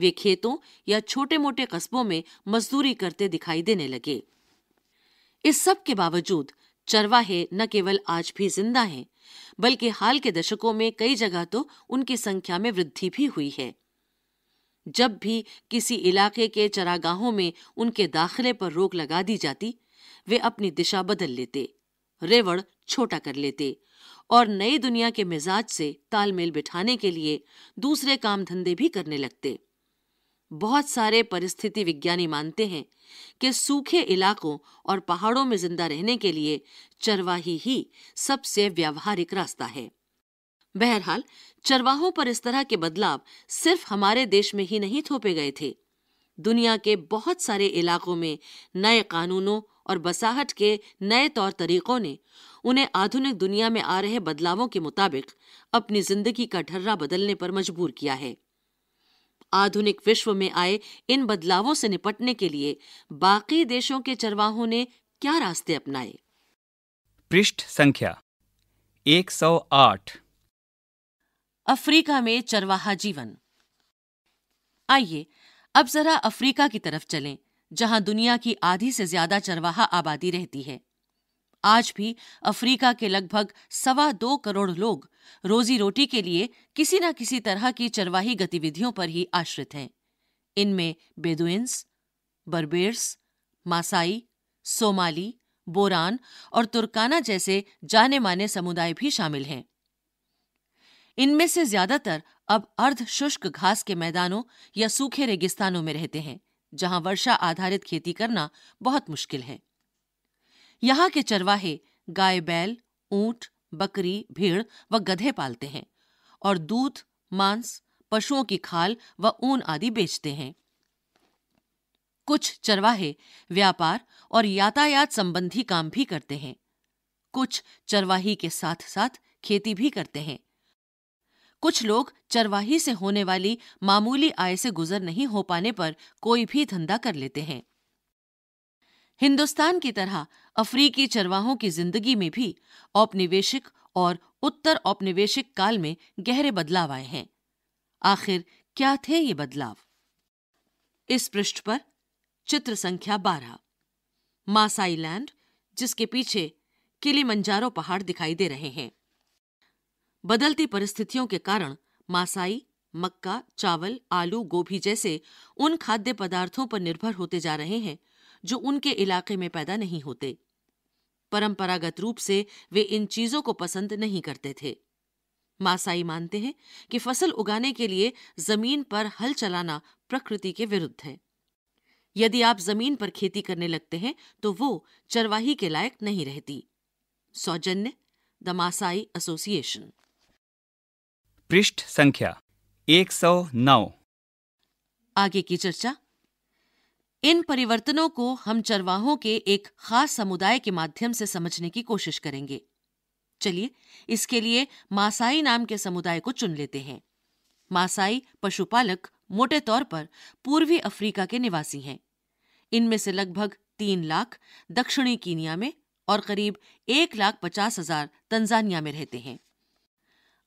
वे खेतों या छोटे मोटे कस्बों में मजदूरी करते दिखाई देने लगे इस सब के बावजूद चरवाहे न केवल आज भी जिंदा हैं, बल्कि हाल के दशकों में कई जगह तो उनकी संख्या में वृद्धि भी हुई है जब भी किसी इलाके के चरागाहों में उनके दाखिले पर रोक लगा दी जाती वे अपनी दिशा बदल लेते रेवड़ छोटा कर लेते और नई दुनिया के मिजाज से तालमेल बिठाने के लिए दूसरे काम धंधे भी करने लगते बहुत सारे परिस्थिति विज्ञानी मानते हैं कि सूखे इलाकों और पहाड़ों में जिंदा रहने के लिए चरवाही ही सबसे व्यावहारिक रास्ता है बहरहाल चरवाहों पर इस तरह के बदलाव सिर्फ हमारे देश में ही नहीं थोपे गए थे दुनिया के बहुत सारे इलाकों में नए कानूनों और बसाहट के नए तौर तरीकों ने उन्हें आधुनिक दुनिया में आ रहे बदलावों के मुताबिक अपनी जिंदगी का ढर्रा बदलने पर मजबूर किया है आधुनिक विश्व में आए इन बदलावों से निपटने के लिए बाकी देशों के चरवाहों ने क्या रास्ते अपनाए पृष्ठ संख्या 108 अफ्रीका में चरवाहा जीवन आइए अब जरा अफ्रीका की तरफ चलें जहां दुनिया की आधी से ज्यादा चरवाहा आबादी रहती है आज भी अफ्रीका के लगभग सवा दो करोड़ लोग रोजी रोटी के लिए किसी न किसी तरह की चरवाही गतिविधियों पर ही आश्रित हैं इनमें Bedouins Berbers Maasai Somali Boran और तुर्काना जैसे जाने माने समुदाय भी शामिल हैं इनमें से ज्यादातर अब अर्ध शुष्क घास के मैदानों या सूखे रेगिस्तानों में रहते हैं जहां वर्षा आधारित खेती करना बहुत मुश्किल है यहाँ के चरवाहे गाय बैल ऊंट बकरी भेड़ व गधे पालते हैं और दूध मांस पशुओं की खाल व ऊन आदि बेचते हैं कुछ चरवाहे व्यापार और यातायात संबंधी काम भी करते हैं कुछ चरवाही के साथ साथ खेती भी करते हैं कुछ लोग चरवाही से होने वाली मामूली आय से गुजर नहीं हो पाने पर कोई भी धंधा कर लेते हैं हिंदुस्तान की तरह अफ्रीकी चरवाहों की जिंदगी में भी औपनिवेशिक और उत्तर औपनिवेशिक काल में गहरे बदलाव आए हैं आखिर क्या थे ये बदलाव इस पृष्ठ पर चित्र संख्या बारह मासाई लैंड जिसके पीछे मंजारो पहाड़ दिखाई दे रहे हैं बदलती परिस्थितियों के कारण मासाई मक्का चावल आलू गोभी जैसे उन खाद्य पदार्थों पर निर्भर होते जा रहे हैं जो उनके इलाके में पैदा नहीं होते परंपरागत रूप से वे इन चीजों को पसंद नहीं करते थे मासाई मानते हैं कि फसल उगाने के लिए जमीन पर हल चलाना प्रकृति के विरुद्ध है यदि आप जमीन पर खेती करने लगते हैं तो वो चरवाही के लायक नहीं रहती सौजन्य द मासाई एसोसिएशन पृष्ठ संख्या 109 आगे की चर्चा इन परिवर्तनों को हम चरवाहों के एक खास समुदाय के माध्यम से समझने की कोशिश करेंगे चलिए इसके लिए मासाई नाम के समुदाय को चुन लेते हैं मासाई पशुपालक मोटे तौर पर पूर्वी अफ्रीका के निवासी हैं इनमें से लगभग तीन लाख दक्षिणी कीनिया में और करीब एक लाख पचास हजार तंजानिया में रहते हैं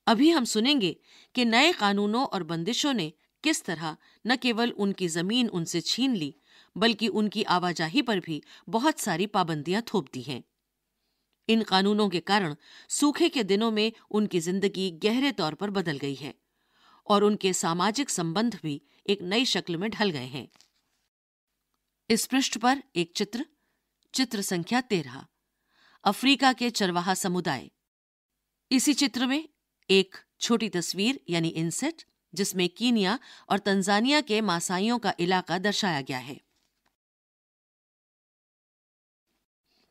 अभी हम सुनेंगे कि नए कानूनों और बंदिशों ने किस तरह न केवल उनकी जमीन उनसे छीन ली बल्कि उनकी आवाजाही पर भी बहुत सारी पाबंदियां थोप दी हैं इन कानूनों के कारण सूखे के दिनों में उनकी जिंदगी गहरे तौर पर बदल गई है और उनके सामाजिक संबंध भी एक नई शक्ल में ढल गए हैं इस पृष्ठ पर एक चित्र चित्र संख्या तेरह अफ्रीका के चरवाहा समुदाय इसी चित्र में एक छोटी तस्वीर यानी इंसेट जिसमें कीनिया और तंजानिया के मासाइयों का इलाका दर्शाया गया है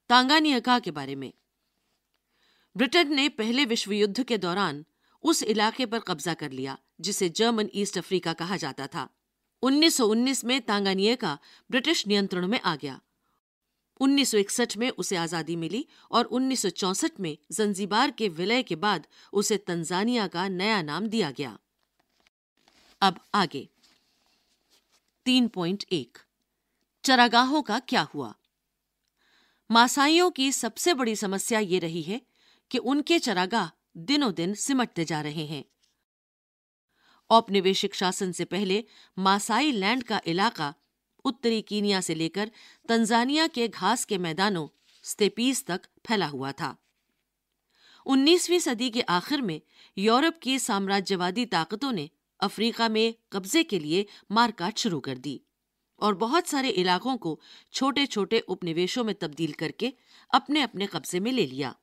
तांगानियका के बारे में ब्रिटेन ने पहले विश्व युद्ध के दौरान उस इलाके पर कब्जा कर लिया जिसे जर्मन ईस्ट अफ्रीका कहा जाता था 1919 में तांगानियका ब्रिटिश नियंत्रण में आ गया 1961 में उसे आजादी मिली और 1964 में जंजीबार के विलय के बाद उसे तंजानिया का नया नाम दिया गया अब आगे तीन पॉइंट एक चरागाहों का क्या हुआ मासाइयों की सबसे बड़ी समस्या ये रही है कि उनके चरागाह दिनों दिन सिमटते जा रहे हैं औपनिवेशिक शासन से पहले मासाई लैंड का इलाका उत्तरी कीनिया से लेकर तंजानिया के घास के मैदानों स्टेपीज तक फैला हुआ था 19वीं सदी के आखिर में यूरोप की साम्राज्यवादी ताकतों ने अफ्रीका में कब्जे के लिए मारकाट शुरू कर दी और बहुत सारे इलाकों को छोटे छोटे उपनिवेशों में तब्दील करके अपने अपने कब्जे में ले लिया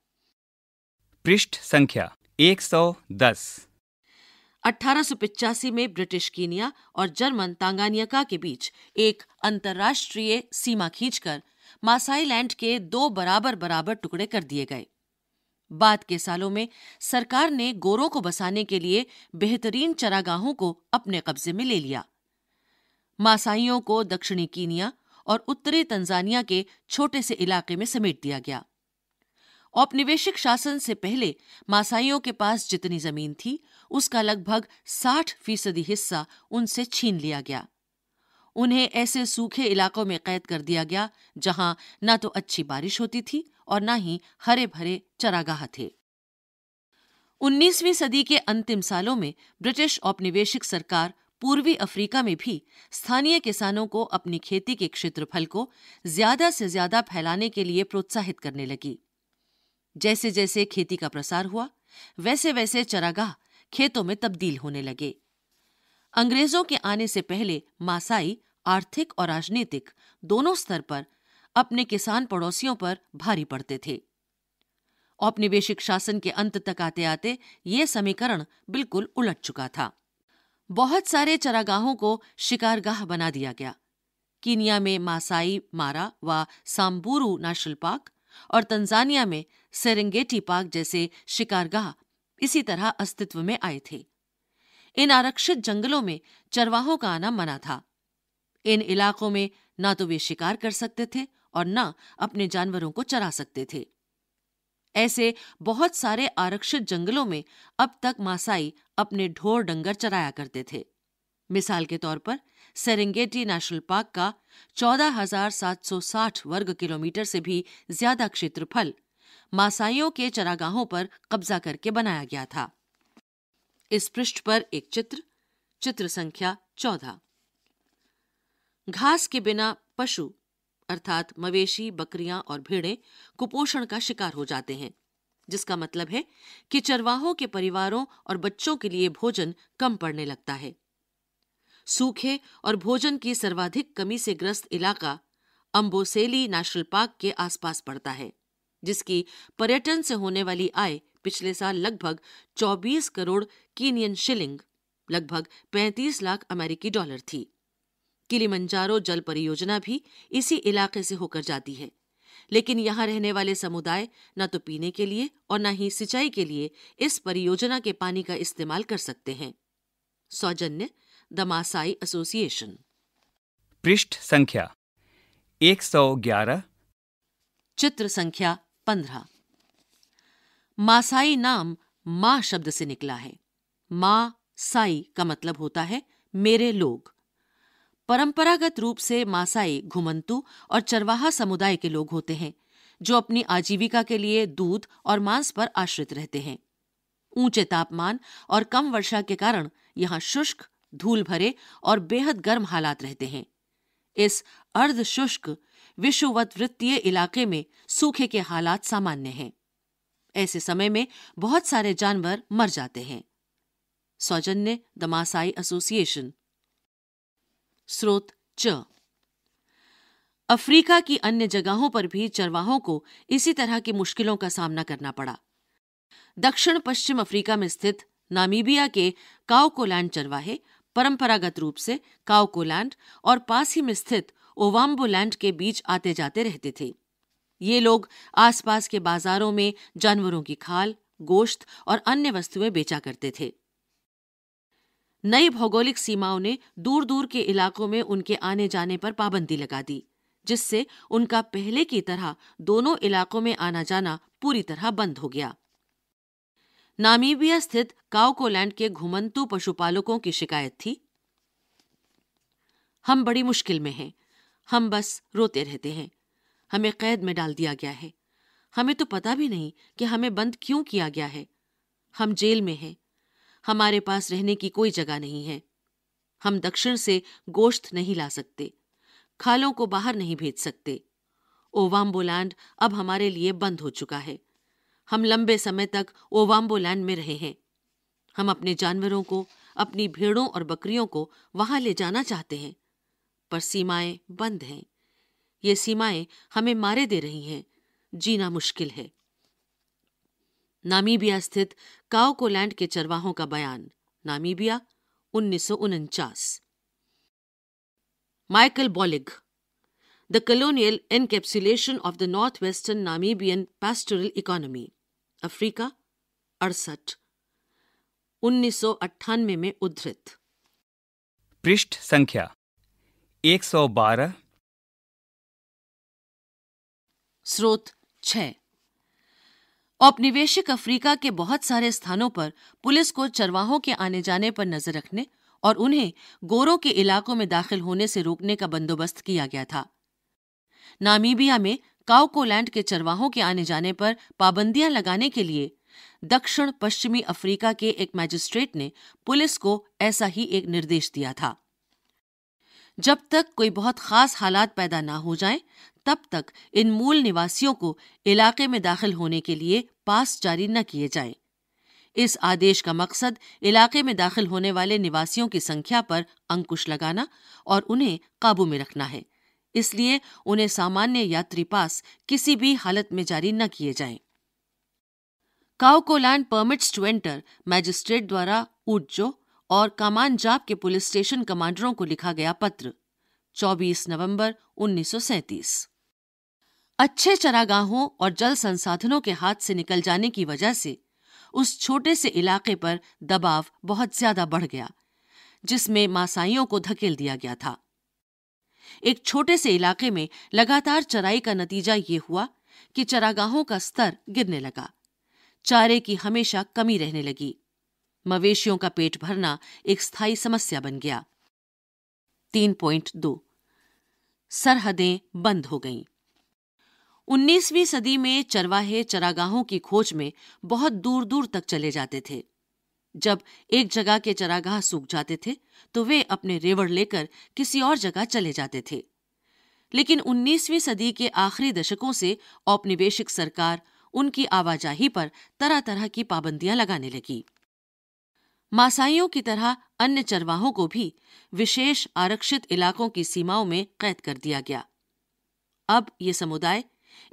पृष्ठ संख्या 110 1885 में ब्रिटिश कीनिया और जर्मन तांगानियाका के बीच एक अंतर्राष्ट्रीय सीमा खींचकर मासाई लैंड के दो बराबर बराबर टुकड़े कर दिए गए बाद के सालों में सरकार ने गोरों को बसाने के लिए बेहतरीन चरागाहों को अपने कब्जे में ले लिया मासाइयों को दक्षिणी कीनिया और उत्तरी तंजानिया के छोटे से इलाके में समेट दिया गया औपनिवेशिक शासन से पहले मासाइयों के पास जितनी जमीन थी उसका लगभग 60 फीसदी हिस्सा उनसे छीन लिया गया उन्हें ऐसे सूखे इलाकों में कैद कर दिया गया जहां न तो अच्छी बारिश होती थी और न ही हरे भरे चरागाह थे 19वीं सदी के अंतिम सालों में ब्रिटिश औपनिवेशिक सरकार पूर्वी अफ्रीका में भी स्थानीय किसानों को अपनी खेती के क्षेत्रफल को ज्यादा से ज्यादा फैलाने के लिए प्रोत्साहित करने लगी जैसे जैसे खेती का प्रसार हुआ वैसे वैसे चरागाह खेतों में तब्दील होने लगे अंग्रेजों के आने से पहले मासाई आर्थिक और राजनीतिक दोनों स्तर पर अपने किसान पड़ोसियों पर भारी पड़ते थे औपनिवेशिक शासन के अंत तक आते आते ये समीकरण बिल्कुल उलट चुका था बहुत सारे चरागाहों को शिकारगाह बना दिया गया कीनिया में मासाई मारा व सांबूरू नेशनल पार्क और तंजानिया में सेरेंगेटी पार्क जैसे शिकारगाह इसी तरह अस्तित्व में आए थे इन आरक्षित जंगलों में चरवाहों का आना मना था इन इलाकों में ना तो वे शिकार कर सकते थे और न अपने जानवरों को चरा सकते थे ऐसे बहुत सारे आरक्षित जंगलों में अब तक मासाई अपने ढोर डंगर चराया करते थे मिसाल के तौर पर सेरेंगेटी नेशनल पार्क का 14,760 वर्ग किलोमीटर से भी ज्यादा क्षेत्रफल मासाइयों के चरागाहों पर कब्जा करके बनाया गया था इस पृष्ठ पर एक चित्र चित्र संख्या चौदह घास के बिना पशु अर्थात मवेशी बकरियां और भेड़ें कुपोषण का शिकार हो जाते हैं जिसका मतलब है कि चरवाहों के परिवारों और बच्चों के लिए भोजन कम पड़ने लगता है सूखे और भोजन की सर्वाधिक कमी से ग्रस्त इलाका अम्बोसेली नेशनल पार्क के आसपास पड़ता है जिसकी पर्यटन से होने वाली आय पिछले साल लगभग 24 करोड़ कीनियन शिलिंग लगभग 35 लाख अमेरिकी डॉलर थी किलिमंजारो जल परियोजना भी इसी इलाके से होकर जाती है लेकिन यहाँ रहने वाले समुदाय न तो पीने के लिए और न ही सिंचाई के लिए इस परियोजना के पानी का इस्तेमाल कर सकते हैं सौजन्य दमासाई एसोसिएशन पृष्ठ संख्या 111 चित्र संख्या 15 मासाई नाम मा शब्द से निकला है माँ साई का मतलब होता है मेरे लोग परंपरागत रूप से मासाई घुमंतु और चरवाहा समुदाय के लोग होते हैं जो अपनी आजीविका के लिए दूध और मांस पर आश्रित रहते हैं ऊंचे तापमान और कम वर्षा के कारण यहाँ शुष्क धूल भरे और बेहद गर्म हालात रहते हैं इस अर्ध शुष्क विश्ववत वृत्तीय इलाके में सूखे के हालात सामान्य हैं ऐसे समय में बहुत सारे जानवर मर जाते हैं सौजन्य द मासाई एसोसिएशन स्रोत च अफ्रीका की अन्य जगहों पर भी चरवाहों को इसी तरह की मुश्किलों का सामना करना पड़ा दक्षिण पश्चिम अफ्रीका में स्थित नामीबिया के काओकोलैंड चरवाहे परंपरागत रूप से काओकोलैंड और पास ही में स्थित ओवाम्बोलैंड के बीच आते जाते रहते थे ये लोग आसपास के बाजारों में जानवरों की खाल गोश्त और अन्य वस्तुएं बेचा करते थे नई भौगोलिक सीमाओं ने दूर दूर के इलाकों में उनके आने जाने पर पाबंदी लगा दी जिससे उनका पहले की तरह दोनों इलाकों में आना जाना पूरी तरह बंद हो गया नामीबिया स्थित काउकोलैंड के घुमंतु पशुपालकों की शिकायत थी हम बड़ी मुश्किल में हैं हम बस रोते रहते हैं हमें कैद में डाल दिया गया है हमें तो पता भी नहीं कि हमें बंद क्यों किया गया है हम जेल में हैं हमारे पास रहने की कोई जगह नहीं है हम दक्षिण से गोश्त नहीं ला सकते खालों को बाहर नहीं भेज सकते ओवाम्बोलैंड अब हमारे लिए बंद हो चुका है हम लंबे समय तक ओवाम्बोलैंड में रहे हैं हम अपने जानवरों को अपनी भेड़ों और बकरियों को वहां ले जाना चाहते हैं पर सीमाएं बंद हैं ये सीमाएं हमें मारे दे रही हैं जीना मुश्किल है नामीबिया स्थित काओकोलैंड के चरवाहों का बयान नामीबिया उन्नीस Michael Bollig the colonial encapsulation of the north western Namibian pastoral economy Africa अड़सठ उन्नीस सौ अट्ठानवे में उद्धृत पृष्ठ संख्या 112 स्रोत छः औपनिवेशिक अफ्रीका के बहुत सारे स्थानों पर पुलिस को चरवाहों के आने जाने पर नजर रखने और उन्हें गोरों के इलाकों में दाखिल होने से रोकने का बंदोबस्त किया गया था नामीबिया में काउकोलैंड के चरवाहों के आने जाने पर पाबंदियां लगाने के लिए दक्षिण पश्चिमी अफ्रीका के एक मैजिस्ट्रेट ने पुलिस को ऐसा ही एक निर्देश दिया था जब तक कोई बहुत खास हालात पैदा ना हो जाएं, तब तक इन मूल निवासियों को इलाके में दाखिल होने के लिए पास जारी न किए जाएं। इस आदेश का मकसद इलाके में दाखिल होने वाले निवासियों की संख्या पर अंकुश लगाना और उन्हें काबू में रखना है इसलिए उन्हें सामान्य यात्री पास किसी भी हालत में जारी न किए जाएं। Kaokoland permits to enter magistrate द्वारा उज्जो और कामानजाब के पुलिस स्टेशन कमांडरों को लिखा गया पत्र 24 नवंबर 1937 अच्छे चरागाहों और जल संसाधनों के हाथ से निकल जाने की वजह से उस छोटे से इलाके पर दबाव बहुत ज्यादा बढ़ गया जिसमें मासाइयों को धकेल दिया गया था एक छोटे से इलाके में लगातार चराई का नतीजा ये हुआ कि चरागाहों का स्तर गिरने लगा चारे की हमेशा कमी रहने लगी मवेशियों का पेट भरना एक स्थायी समस्या बन गया तीन पॉइंट दो सरहदें बंद हो गईं। 19वीं सदी में चरवाहे चरागाहों की खोज में बहुत दूर दूर तक चले जाते थे जब एक जगह के चरागाह सूख जाते थे तो वे अपने रेवड़ लेकर किसी और जगह चले जाते थे लेकिन 19वीं सदी के आखिरी दशकों से औपनिवेशिक सरकार उनकी आवाजाही पर तरह तरह की पाबंदियां लगाने लगी मासाइयों की तरह अन्य चरवाहों को भी विशेष आरक्षित इलाकों की सीमाओं में कैद कर दिया गया अब ये समुदाय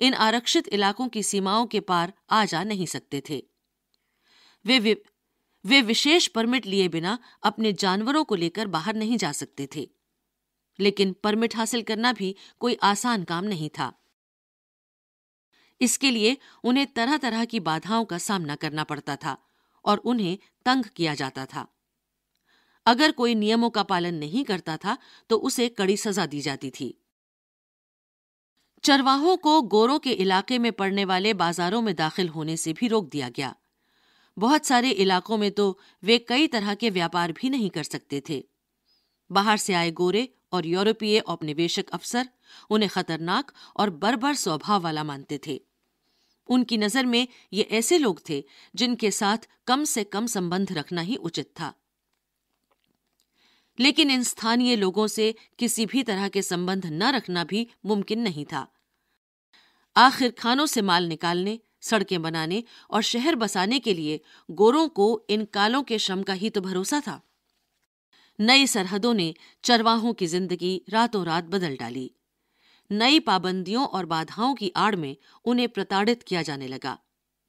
इन आरक्षित इलाकों की सीमाओं के पार आ जा नहीं सकते थे वे वे, वे विशेष परमिट लिए बिना अपने जानवरों को लेकर बाहर नहीं जा सकते थे लेकिन परमिट हासिल करना भी कोई आसान काम नहीं था इसके लिए उन्हें तरह तरह की बाधाओं का सामना करना पड़ता था और उन्हें तंग किया जाता था अगर कोई नियमों का पालन नहीं करता था तो उसे कड़ी सजा दी जाती थी चरवाहों को गोरों के इलाके में पड़ने वाले बाजारों में दाखिल होने से भी रोक दिया गया बहुत सारे इलाकों में तो वे कई तरह के व्यापार भी नहीं कर सकते थे बाहर से आए गोरे और यूरोपीय औपनिवेशक अफसर उन्हें खतरनाक और बर्बर स्वभाव वाला मानते थे उनकी नजर में ये ऐसे लोग थे जिनके साथ कम से कम संबंध रखना ही उचित था लेकिन इन स्थानीय लोगों से किसी भी तरह के संबंध न रखना भी मुमकिन नहीं था आखिर खानों से माल निकालने सड़कें बनाने और शहर बसाने के लिए गोरों को इन कालों के श्रम का ही तो भरोसा था नई सरहदों ने चरवाहों की जिंदगी रातों रात बदल डाली नई पाबंदियों और बाधाओं की आड़ में उन्हें प्रताड़ित किया जाने लगा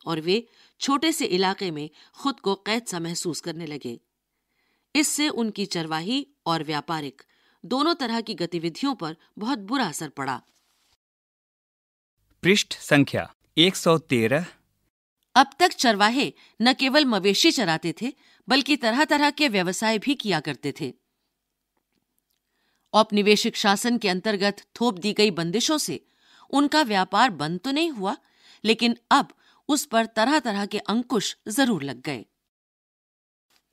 और वे छोटे से इलाके में खुद को कैद सा महसूस करने लगे इससे उनकी चरवाही और व्यापारिक दोनों तरह की गतिविधियों पर बहुत बुरा असर पड़ा पृष्ठ संख्या 113 अब तक चरवाहे न केवल मवेशी चराते थे बल्कि तरह तरह के व्यवसाय भी किया करते थे औपनिवेशिक शासन के अंतर्गत थोप दी गई बंदिशों से उनका व्यापार बंद तो नहीं हुआ लेकिन अब उस पर तरह तरह के अंकुश जरूर लग गए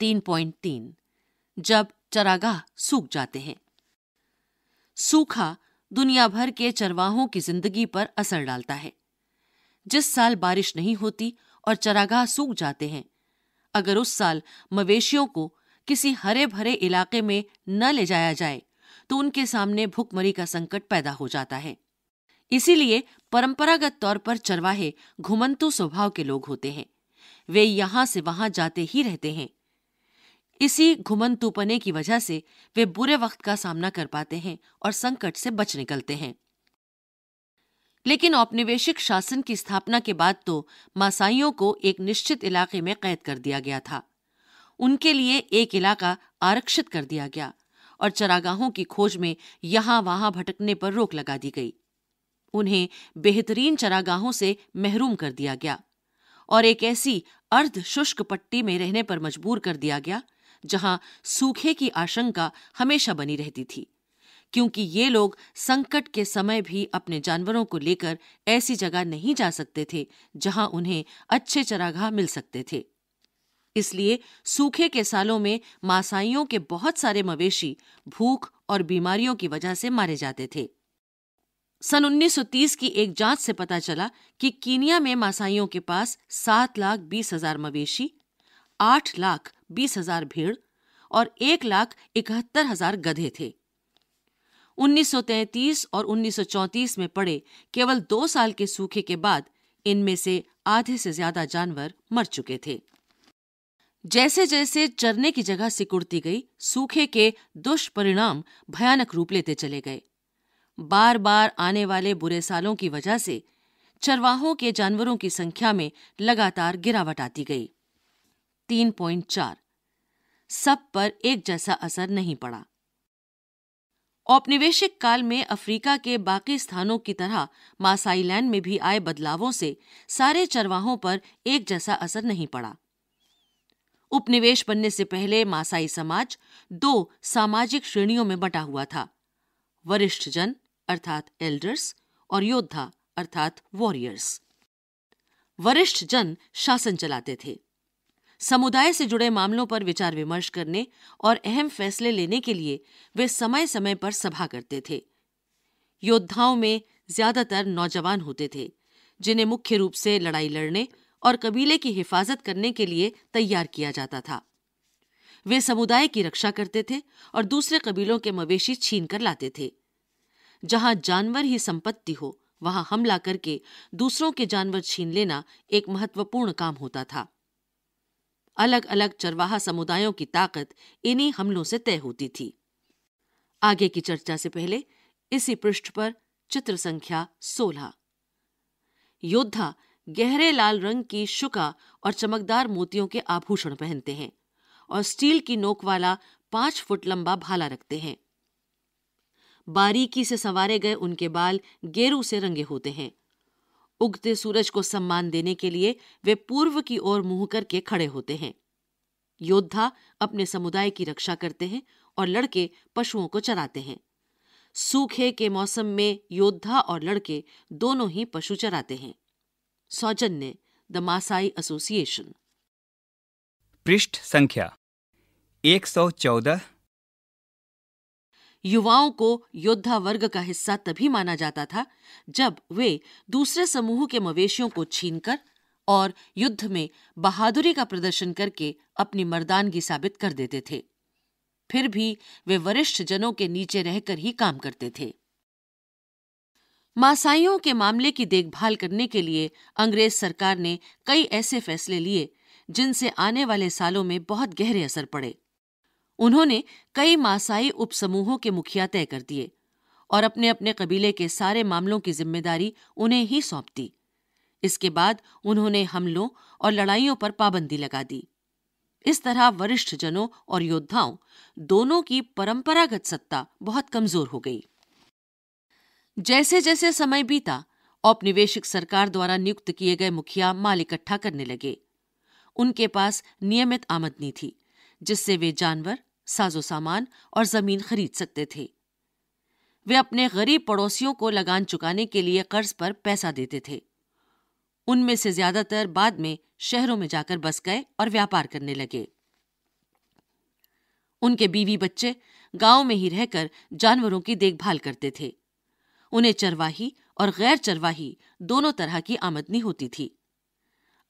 तीन पॉइंट तीन जब चरागाह सूख जाते हैं सूखा दुनिया भर के चरवाहों की जिंदगी पर असर डालता है जिस साल बारिश नहीं होती और चरागाह सूख जाते हैं अगर उस साल मवेशियों को किसी हरे भरे इलाके में न ले जाया जाए तो उनके सामने भुखमरी का संकट पैदा हो जाता है इसीलिए परंपरागत तौर पर चरवाहे घुमंतु स्वभाव के लोग होते हैं वे यहां से वहां जाते ही रहते हैं इसी घुमन की वजह से वे बुरे वक्त का सामना कर पाते हैं और संकट से बच निकलते हैं लेकिन औपनिवेशिक शासन की स्थापना के बाद तो मासाइयों को एक निश्चित इलाके में कैद कर दिया गया था उनके लिए एक इलाका आरक्षित कर दिया गया और चरागाहों की खोज में यहां वहां भटकने पर रोक लगा दी गई उन्हें बेहतरीन चरागाहों से महरूम कर दिया गया और एक ऐसी अर्ध शुष्क पट्टी में रहने पर मजबूर कर दिया गया जहां सूखे की आशंका हमेशा बनी रहती थी क्योंकि ये लोग संकट के समय भी अपने जानवरों को लेकर ऐसी जगह नहीं जा सकते थे जहां उन्हें अच्छे चरागाह मिल सकते थे इसलिए सूखे के सालों में मासाइयों के बहुत सारे मवेशी भूख और बीमारियों की वजह से मारे जाते थे सन 1930 की एक जांच से पता चला कि कीनिया में मासाइयों के पास सात लाख बीस हजार मवेशी आठ लाख बीस हजार भेड़ और एक लाख इकहत्तर हजार गधे थे 1933 और 1934 में पड़े केवल दो साल के सूखे के बाद इनमें से आधे से ज्यादा जानवर मर चुके थे जैसे जैसे चरने की जगह सिकुड़ती गई सूखे के दुष्परिणाम भयानक रूप लेते चले गए बार बार आने वाले बुरे सालों की वजह से चरवाहों के जानवरों की संख्या में लगातार गिरावट आती गई तीन पॉइंट चार सब पर एक जैसा असर नहीं पड़ा औपनिवेशिक काल में अफ्रीका के बाकी स्थानों की तरह मासाईलैंड में भी आए बदलावों से सारे चरवाहों पर एक जैसा असर नहीं पड़ा उपनिवेश बनने से पहले मासाई समाज दो सामाजिक श्रेणियों में बटा हुआ था वरिष्ठ जन अर्थात एल्डर्स और योद्धा अर्थात वॉरियर्स वरिष्ठ जन शासन चलाते थे समुदाय से जुड़े मामलों पर विचार विमर्श करने और अहम फैसले लेने के लिए वे समय समय पर सभा करते थे योद्धाओं में ज्यादातर नौजवान होते थे जिन्हें मुख्य रूप से लड़ाई लड़ने और कबीले की हिफाजत करने के लिए तैयार किया जाता था वे समुदाय की रक्षा करते थे और दूसरे कबीलों के मवेशी छीन कर लाते थे जहां जानवर ही संपत्ति हो वहां हमला करके दूसरों के जानवर छीन लेना एक महत्वपूर्ण काम होता था अलग अलग चरवाहा समुदायों की ताकत इन्हीं हमलों से तय होती थी आगे की चर्चा से पहले इसी पृष्ठ पर चित्र संख्या सोलह योद्धा गहरे लाल रंग की शुका और चमकदार मोतियों के आभूषण पहनते हैं और स्टील की नोक वाला पांच फुट लंबा भाला रखते हैं बारीकी से संवारे गए उनके बाल गेरू से रंगे होते हैं उगते सूरज को सम्मान देने के लिए वे पूर्व की ओर मुंह करके खड़े होते हैं योद्धा अपने समुदाय की रक्षा करते हैं और लड़के पशुओं को चराते हैं सूखे के मौसम में योद्धा और लड़के दोनों ही पशु चराते हैं सौजन्य द मासाई एसोसिएशन पृष्ठ संख्या 114 युवाओं को योद्धा वर्ग का हिस्सा तभी माना जाता था जब वे दूसरे समूह के मवेशियों को छीनकर और युद्ध में बहादुरी का प्रदर्शन करके अपनी मर्दानगी साबित कर देते थे फिर भी वे वरिष्ठ जनों के नीचे रहकर ही काम करते थे मासाइयों के मामले की देखभाल करने के लिए अंग्रेज सरकार ने कई ऐसे फैसले लिए जिनसे आने वाले सालों में बहुत गहरे असर पड़े उन्होंने कई मासाई उपसमूहों के मुखिया तय कर दिए और अपने अपने कबीले के सारे मामलों की जिम्मेदारी उन्हें ही सौंप दी इसके बाद उन्होंने हमलों और लड़ाइयों पर पाबंदी लगा दी इस तरह वरिष्ठ जनों और योद्धाओं दोनों की परंपरागत सत्ता बहुत कमजोर हो गई जैसे जैसे समय बीता औपनिवेशिक सरकार द्वारा नियुक्त किए गए मुखिया माल इकट्ठा करने लगे उनके पास नियमित आमदनी थी जिससे वे जानवर साजो सामान और जमीन खरीद सकते थे वे अपने गरीब पड़ोसियों को लगान चुकाने के लिए कर्ज पर पैसा देते थे उनमें से ज्यादातर बाद में शहरों में जाकर बस गए और व्यापार करने लगे उनके बीवी बच्चे गांव में ही रहकर जानवरों की देखभाल करते थे उन्हें चरवाही और गैर चरवाही दोनों तरह की आमदनी होती थी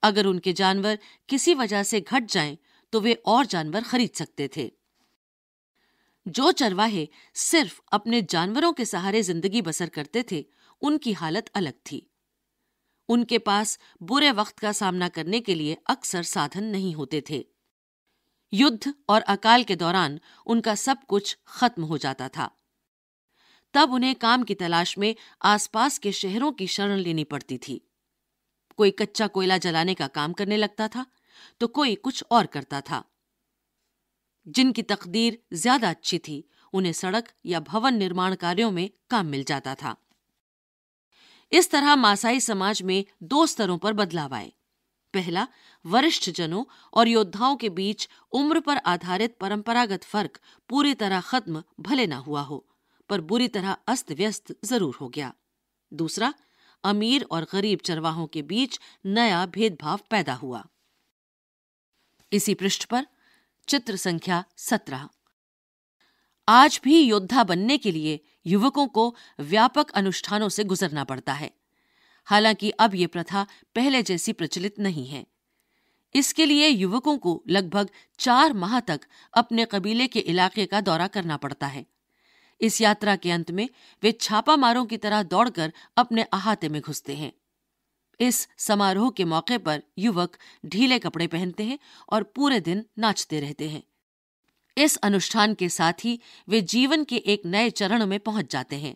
अगर उनके जानवर किसी वजह से घट जाएं तो वे और जानवर खरीद सकते थे जो चरवाहे सिर्फ अपने जानवरों के सहारे जिंदगी बसर करते थे उनकी हालत अलग थी उनके पास बुरे वक्त का सामना करने के लिए अक्सर साधन नहीं होते थे युद्ध और अकाल के दौरान उनका सब कुछ खत्म हो जाता था तब उन्हें काम की तलाश में आसपास के शहरों की शरण लेनी पड़ती थी कोई कच्चा कोयला जलाने का काम करने लगता था तो कोई कुछ और करता था जिनकी तकदीर ज्यादा अच्छी थी उन्हें सड़क या भवन निर्माण कार्यों में काम मिल जाता था इस तरह मासाई समाज में दो स्तरों पर बदलाव आए पहला वरिष्ठ जनों और योद्धाओं के बीच उम्र पर आधारित परंपरागत फर्क पूरी तरह खत्म भले ना हुआ हो पर बुरी तरह अस्त व्यस्त जरूर हो गया दूसरा अमीर और गरीब चरवाहों के बीच नया भेदभाव पैदा हुआ इसी पृष्ठ पर चित्र संख्या सत्रह आज भी योद्धा बनने के लिए युवकों को व्यापक अनुष्ठानों से गुजरना पड़ता है हालांकि अब ये प्रथा पहले जैसी प्रचलित नहीं है इसके लिए युवकों को लगभग चार माह तक अपने कबीले के इलाके का दौरा करना पड़ता है इस यात्रा के अंत में वे छापामारों की तरह दौड़कर अपने अहाते में घुसते हैं इस समारोह के मौके पर युवक ढीले कपड़े पहनते हैं और पूरे दिन नाचते रहते हैं इस अनुष्ठान के साथ ही वे जीवन के एक नए चरण में पहुंच जाते हैं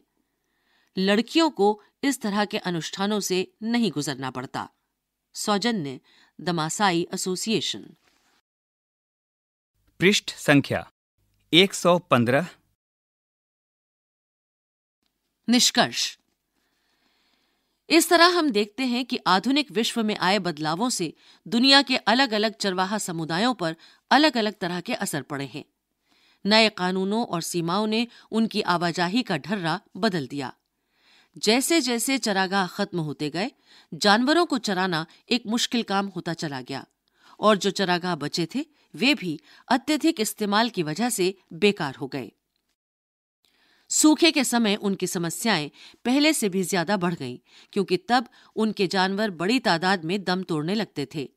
लड़कियों को इस तरह के अनुष्ठानों से नहीं गुजरना पड़ता सौजन्य दमासाई एसोसिएशन पृष्ठ संख्या 115 निष्कर्ष इस तरह हम देखते हैं कि आधुनिक विश्व में आए बदलावों से दुनिया के अलग अलग चरवाहा समुदायों पर अलग अलग तरह के असर पड़े हैं नए कानूनों और सीमाओं ने उनकी आवाजाही का ढर्रा बदल दिया जैसे जैसे चरागाह खत्म होते गए जानवरों को चराना एक मुश्किल काम होता चला गया और जो चरागाह बचे थे वे भी अत्यधिक इस्तेमाल की वजह से बेकार हो गए सूखे के समय उनकी समस्याएं पहले से भी ज्यादा बढ़ गईं क्योंकि तब उनके जानवर बड़ी तादाद में दम तोड़ने लगते थे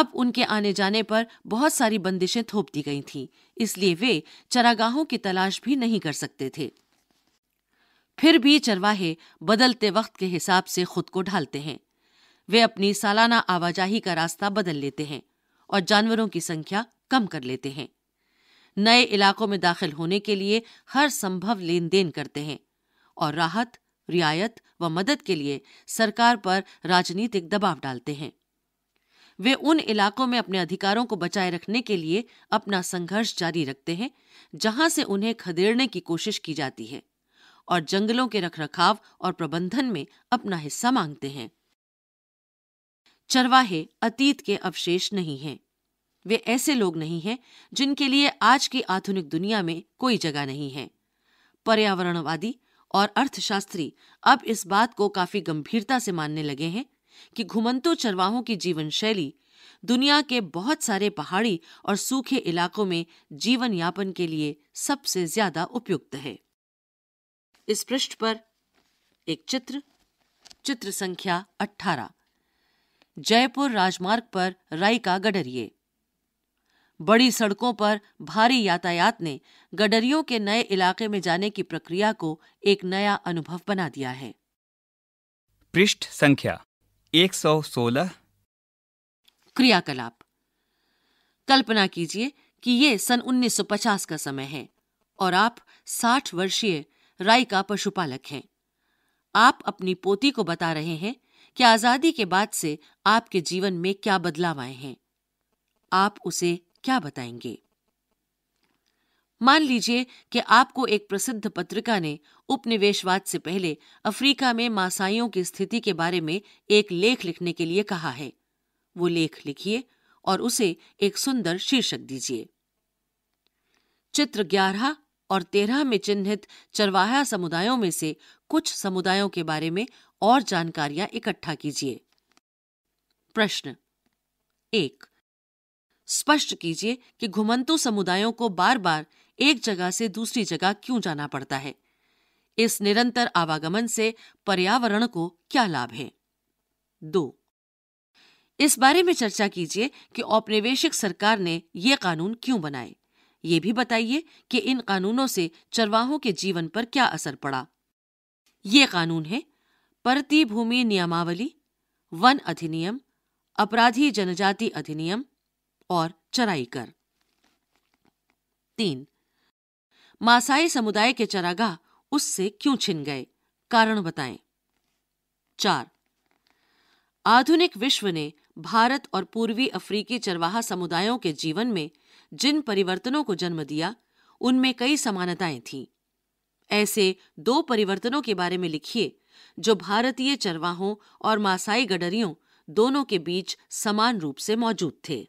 अब उनके आने जाने पर बहुत सारी बंदिशें थोप दी गई थीं इसलिए वे चरागाहों की तलाश भी नहीं कर सकते थे फिर भी चरवाहे बदलते वक्त के हिसाब से खुद को ढालते हैं वे अपनी सालाना आवाजाही का रास्ता बदल लेते हैं और जानवरों की संख्या कम कर लेते हैं नए इलाकों में दाखिल होने के लिए हर संभव लेन देन करते हैं और राहत रियायत व मदद के लिए सरकार पर राजनीतिक दबाव डालते हैं वे उन इलाकों में अपने अधिकारों को बचाए रखने के लिए अपना संघर्ष जारी रखते हैं जहां से उन्हें खदेड़ने की कोशिश की जाती है और जंगलों के रखरखाव और प्रबंधन में अपना हिस्सा मांगते हैं चरवाहे अतीत के अवशेष नहीं हैं वे ऐसे लोग नहीं हैं जिनके लिए आज की आधुनिक दुनिया में कोई जगह नहीं है पर्यावरणवादी और अर्थशास्त्री अब इस बात को काफी गंभीरता से मानने लगे हैं कि घुमंतू चरवाहों की जीवन शैली दुनिया के बहुत सारे पहाड़ी और सूखे इलाकों में जीवन यापन के लिए सबसे ज्यादा उपयुक्त है इस पृष्ठ पर एक चित्र चित्र संख्या 18 जयपुर राजमार्ग पर राई का गडरिये बड़ी सड़कों पर भारी यातायात ने गडरियों के नए इलाके में जाने की प्रक्रिया को एक नया अनुभव बना दिया है पृष्ठ संख्या 116 क्रियाकलाप कल्पना कीजिए कि ये सन 1950 का समय है और आप 60 वर्षीय राय का पशुपालक हैं आप अपनी पोती को बता रहे हैं कि आजादी के बाद से आपके जीवन में क्या बदलाव आए हैं आप उसे क्या बताएंगे मान लीजिए कि आपको एक प्रसिद्ध पत्रिका ने उपनिवेशवाद से पहले अफ्रीका में मासाइयों की स्थिति के बारे में एक लेख लिखने के लिए कहा है वो लेख लिखिए और उसे एक सुंदर शीर्षक दीजिए चित्र ग्यारह और तेरह में चिन्हित चरवाहा समुदायों में से कुछ समुदायों के बारे में और जानकारियां इकट्ठा कीजिए प्रश्न एक स्पष्ट कीजिए कि घुमंतु समुदायों को बार बार एक जगह से दूसरी जगह क्यों जाना पड़ता है इस निरंतर आवागमन से पर्यावरण को क्या लाभ है दो इस बारे में चर्चा कीजिए कि औपनिवेशिक सरकार ने ये कानून क्यों बनाए ये भी बताइए कि इन कानूनों से चरवाहों के जीवन पर क्या असर पड़ा ये कानून है परती भूमि नियमावली वन अधिनियम अपराधी जनजाति अधिनियम और चराई कर तीन मासाई समुदाय के चरागाह उससे क्यों छिन गए कारण बताएं चार आधुनिक विश्व ने भारत और पूर्वी अफ्रीकी चरवाहा समुदायों के जीवन में जिन परिवर्तनों को जन्म दिया उनमें कई समानताएं थीं ऐसे दो परिवर्तनों के बारे में लिखिए जो भारतीय चरवाहों और मासाई गडरियों दोनों के बीच समान रूप से मौजूद थे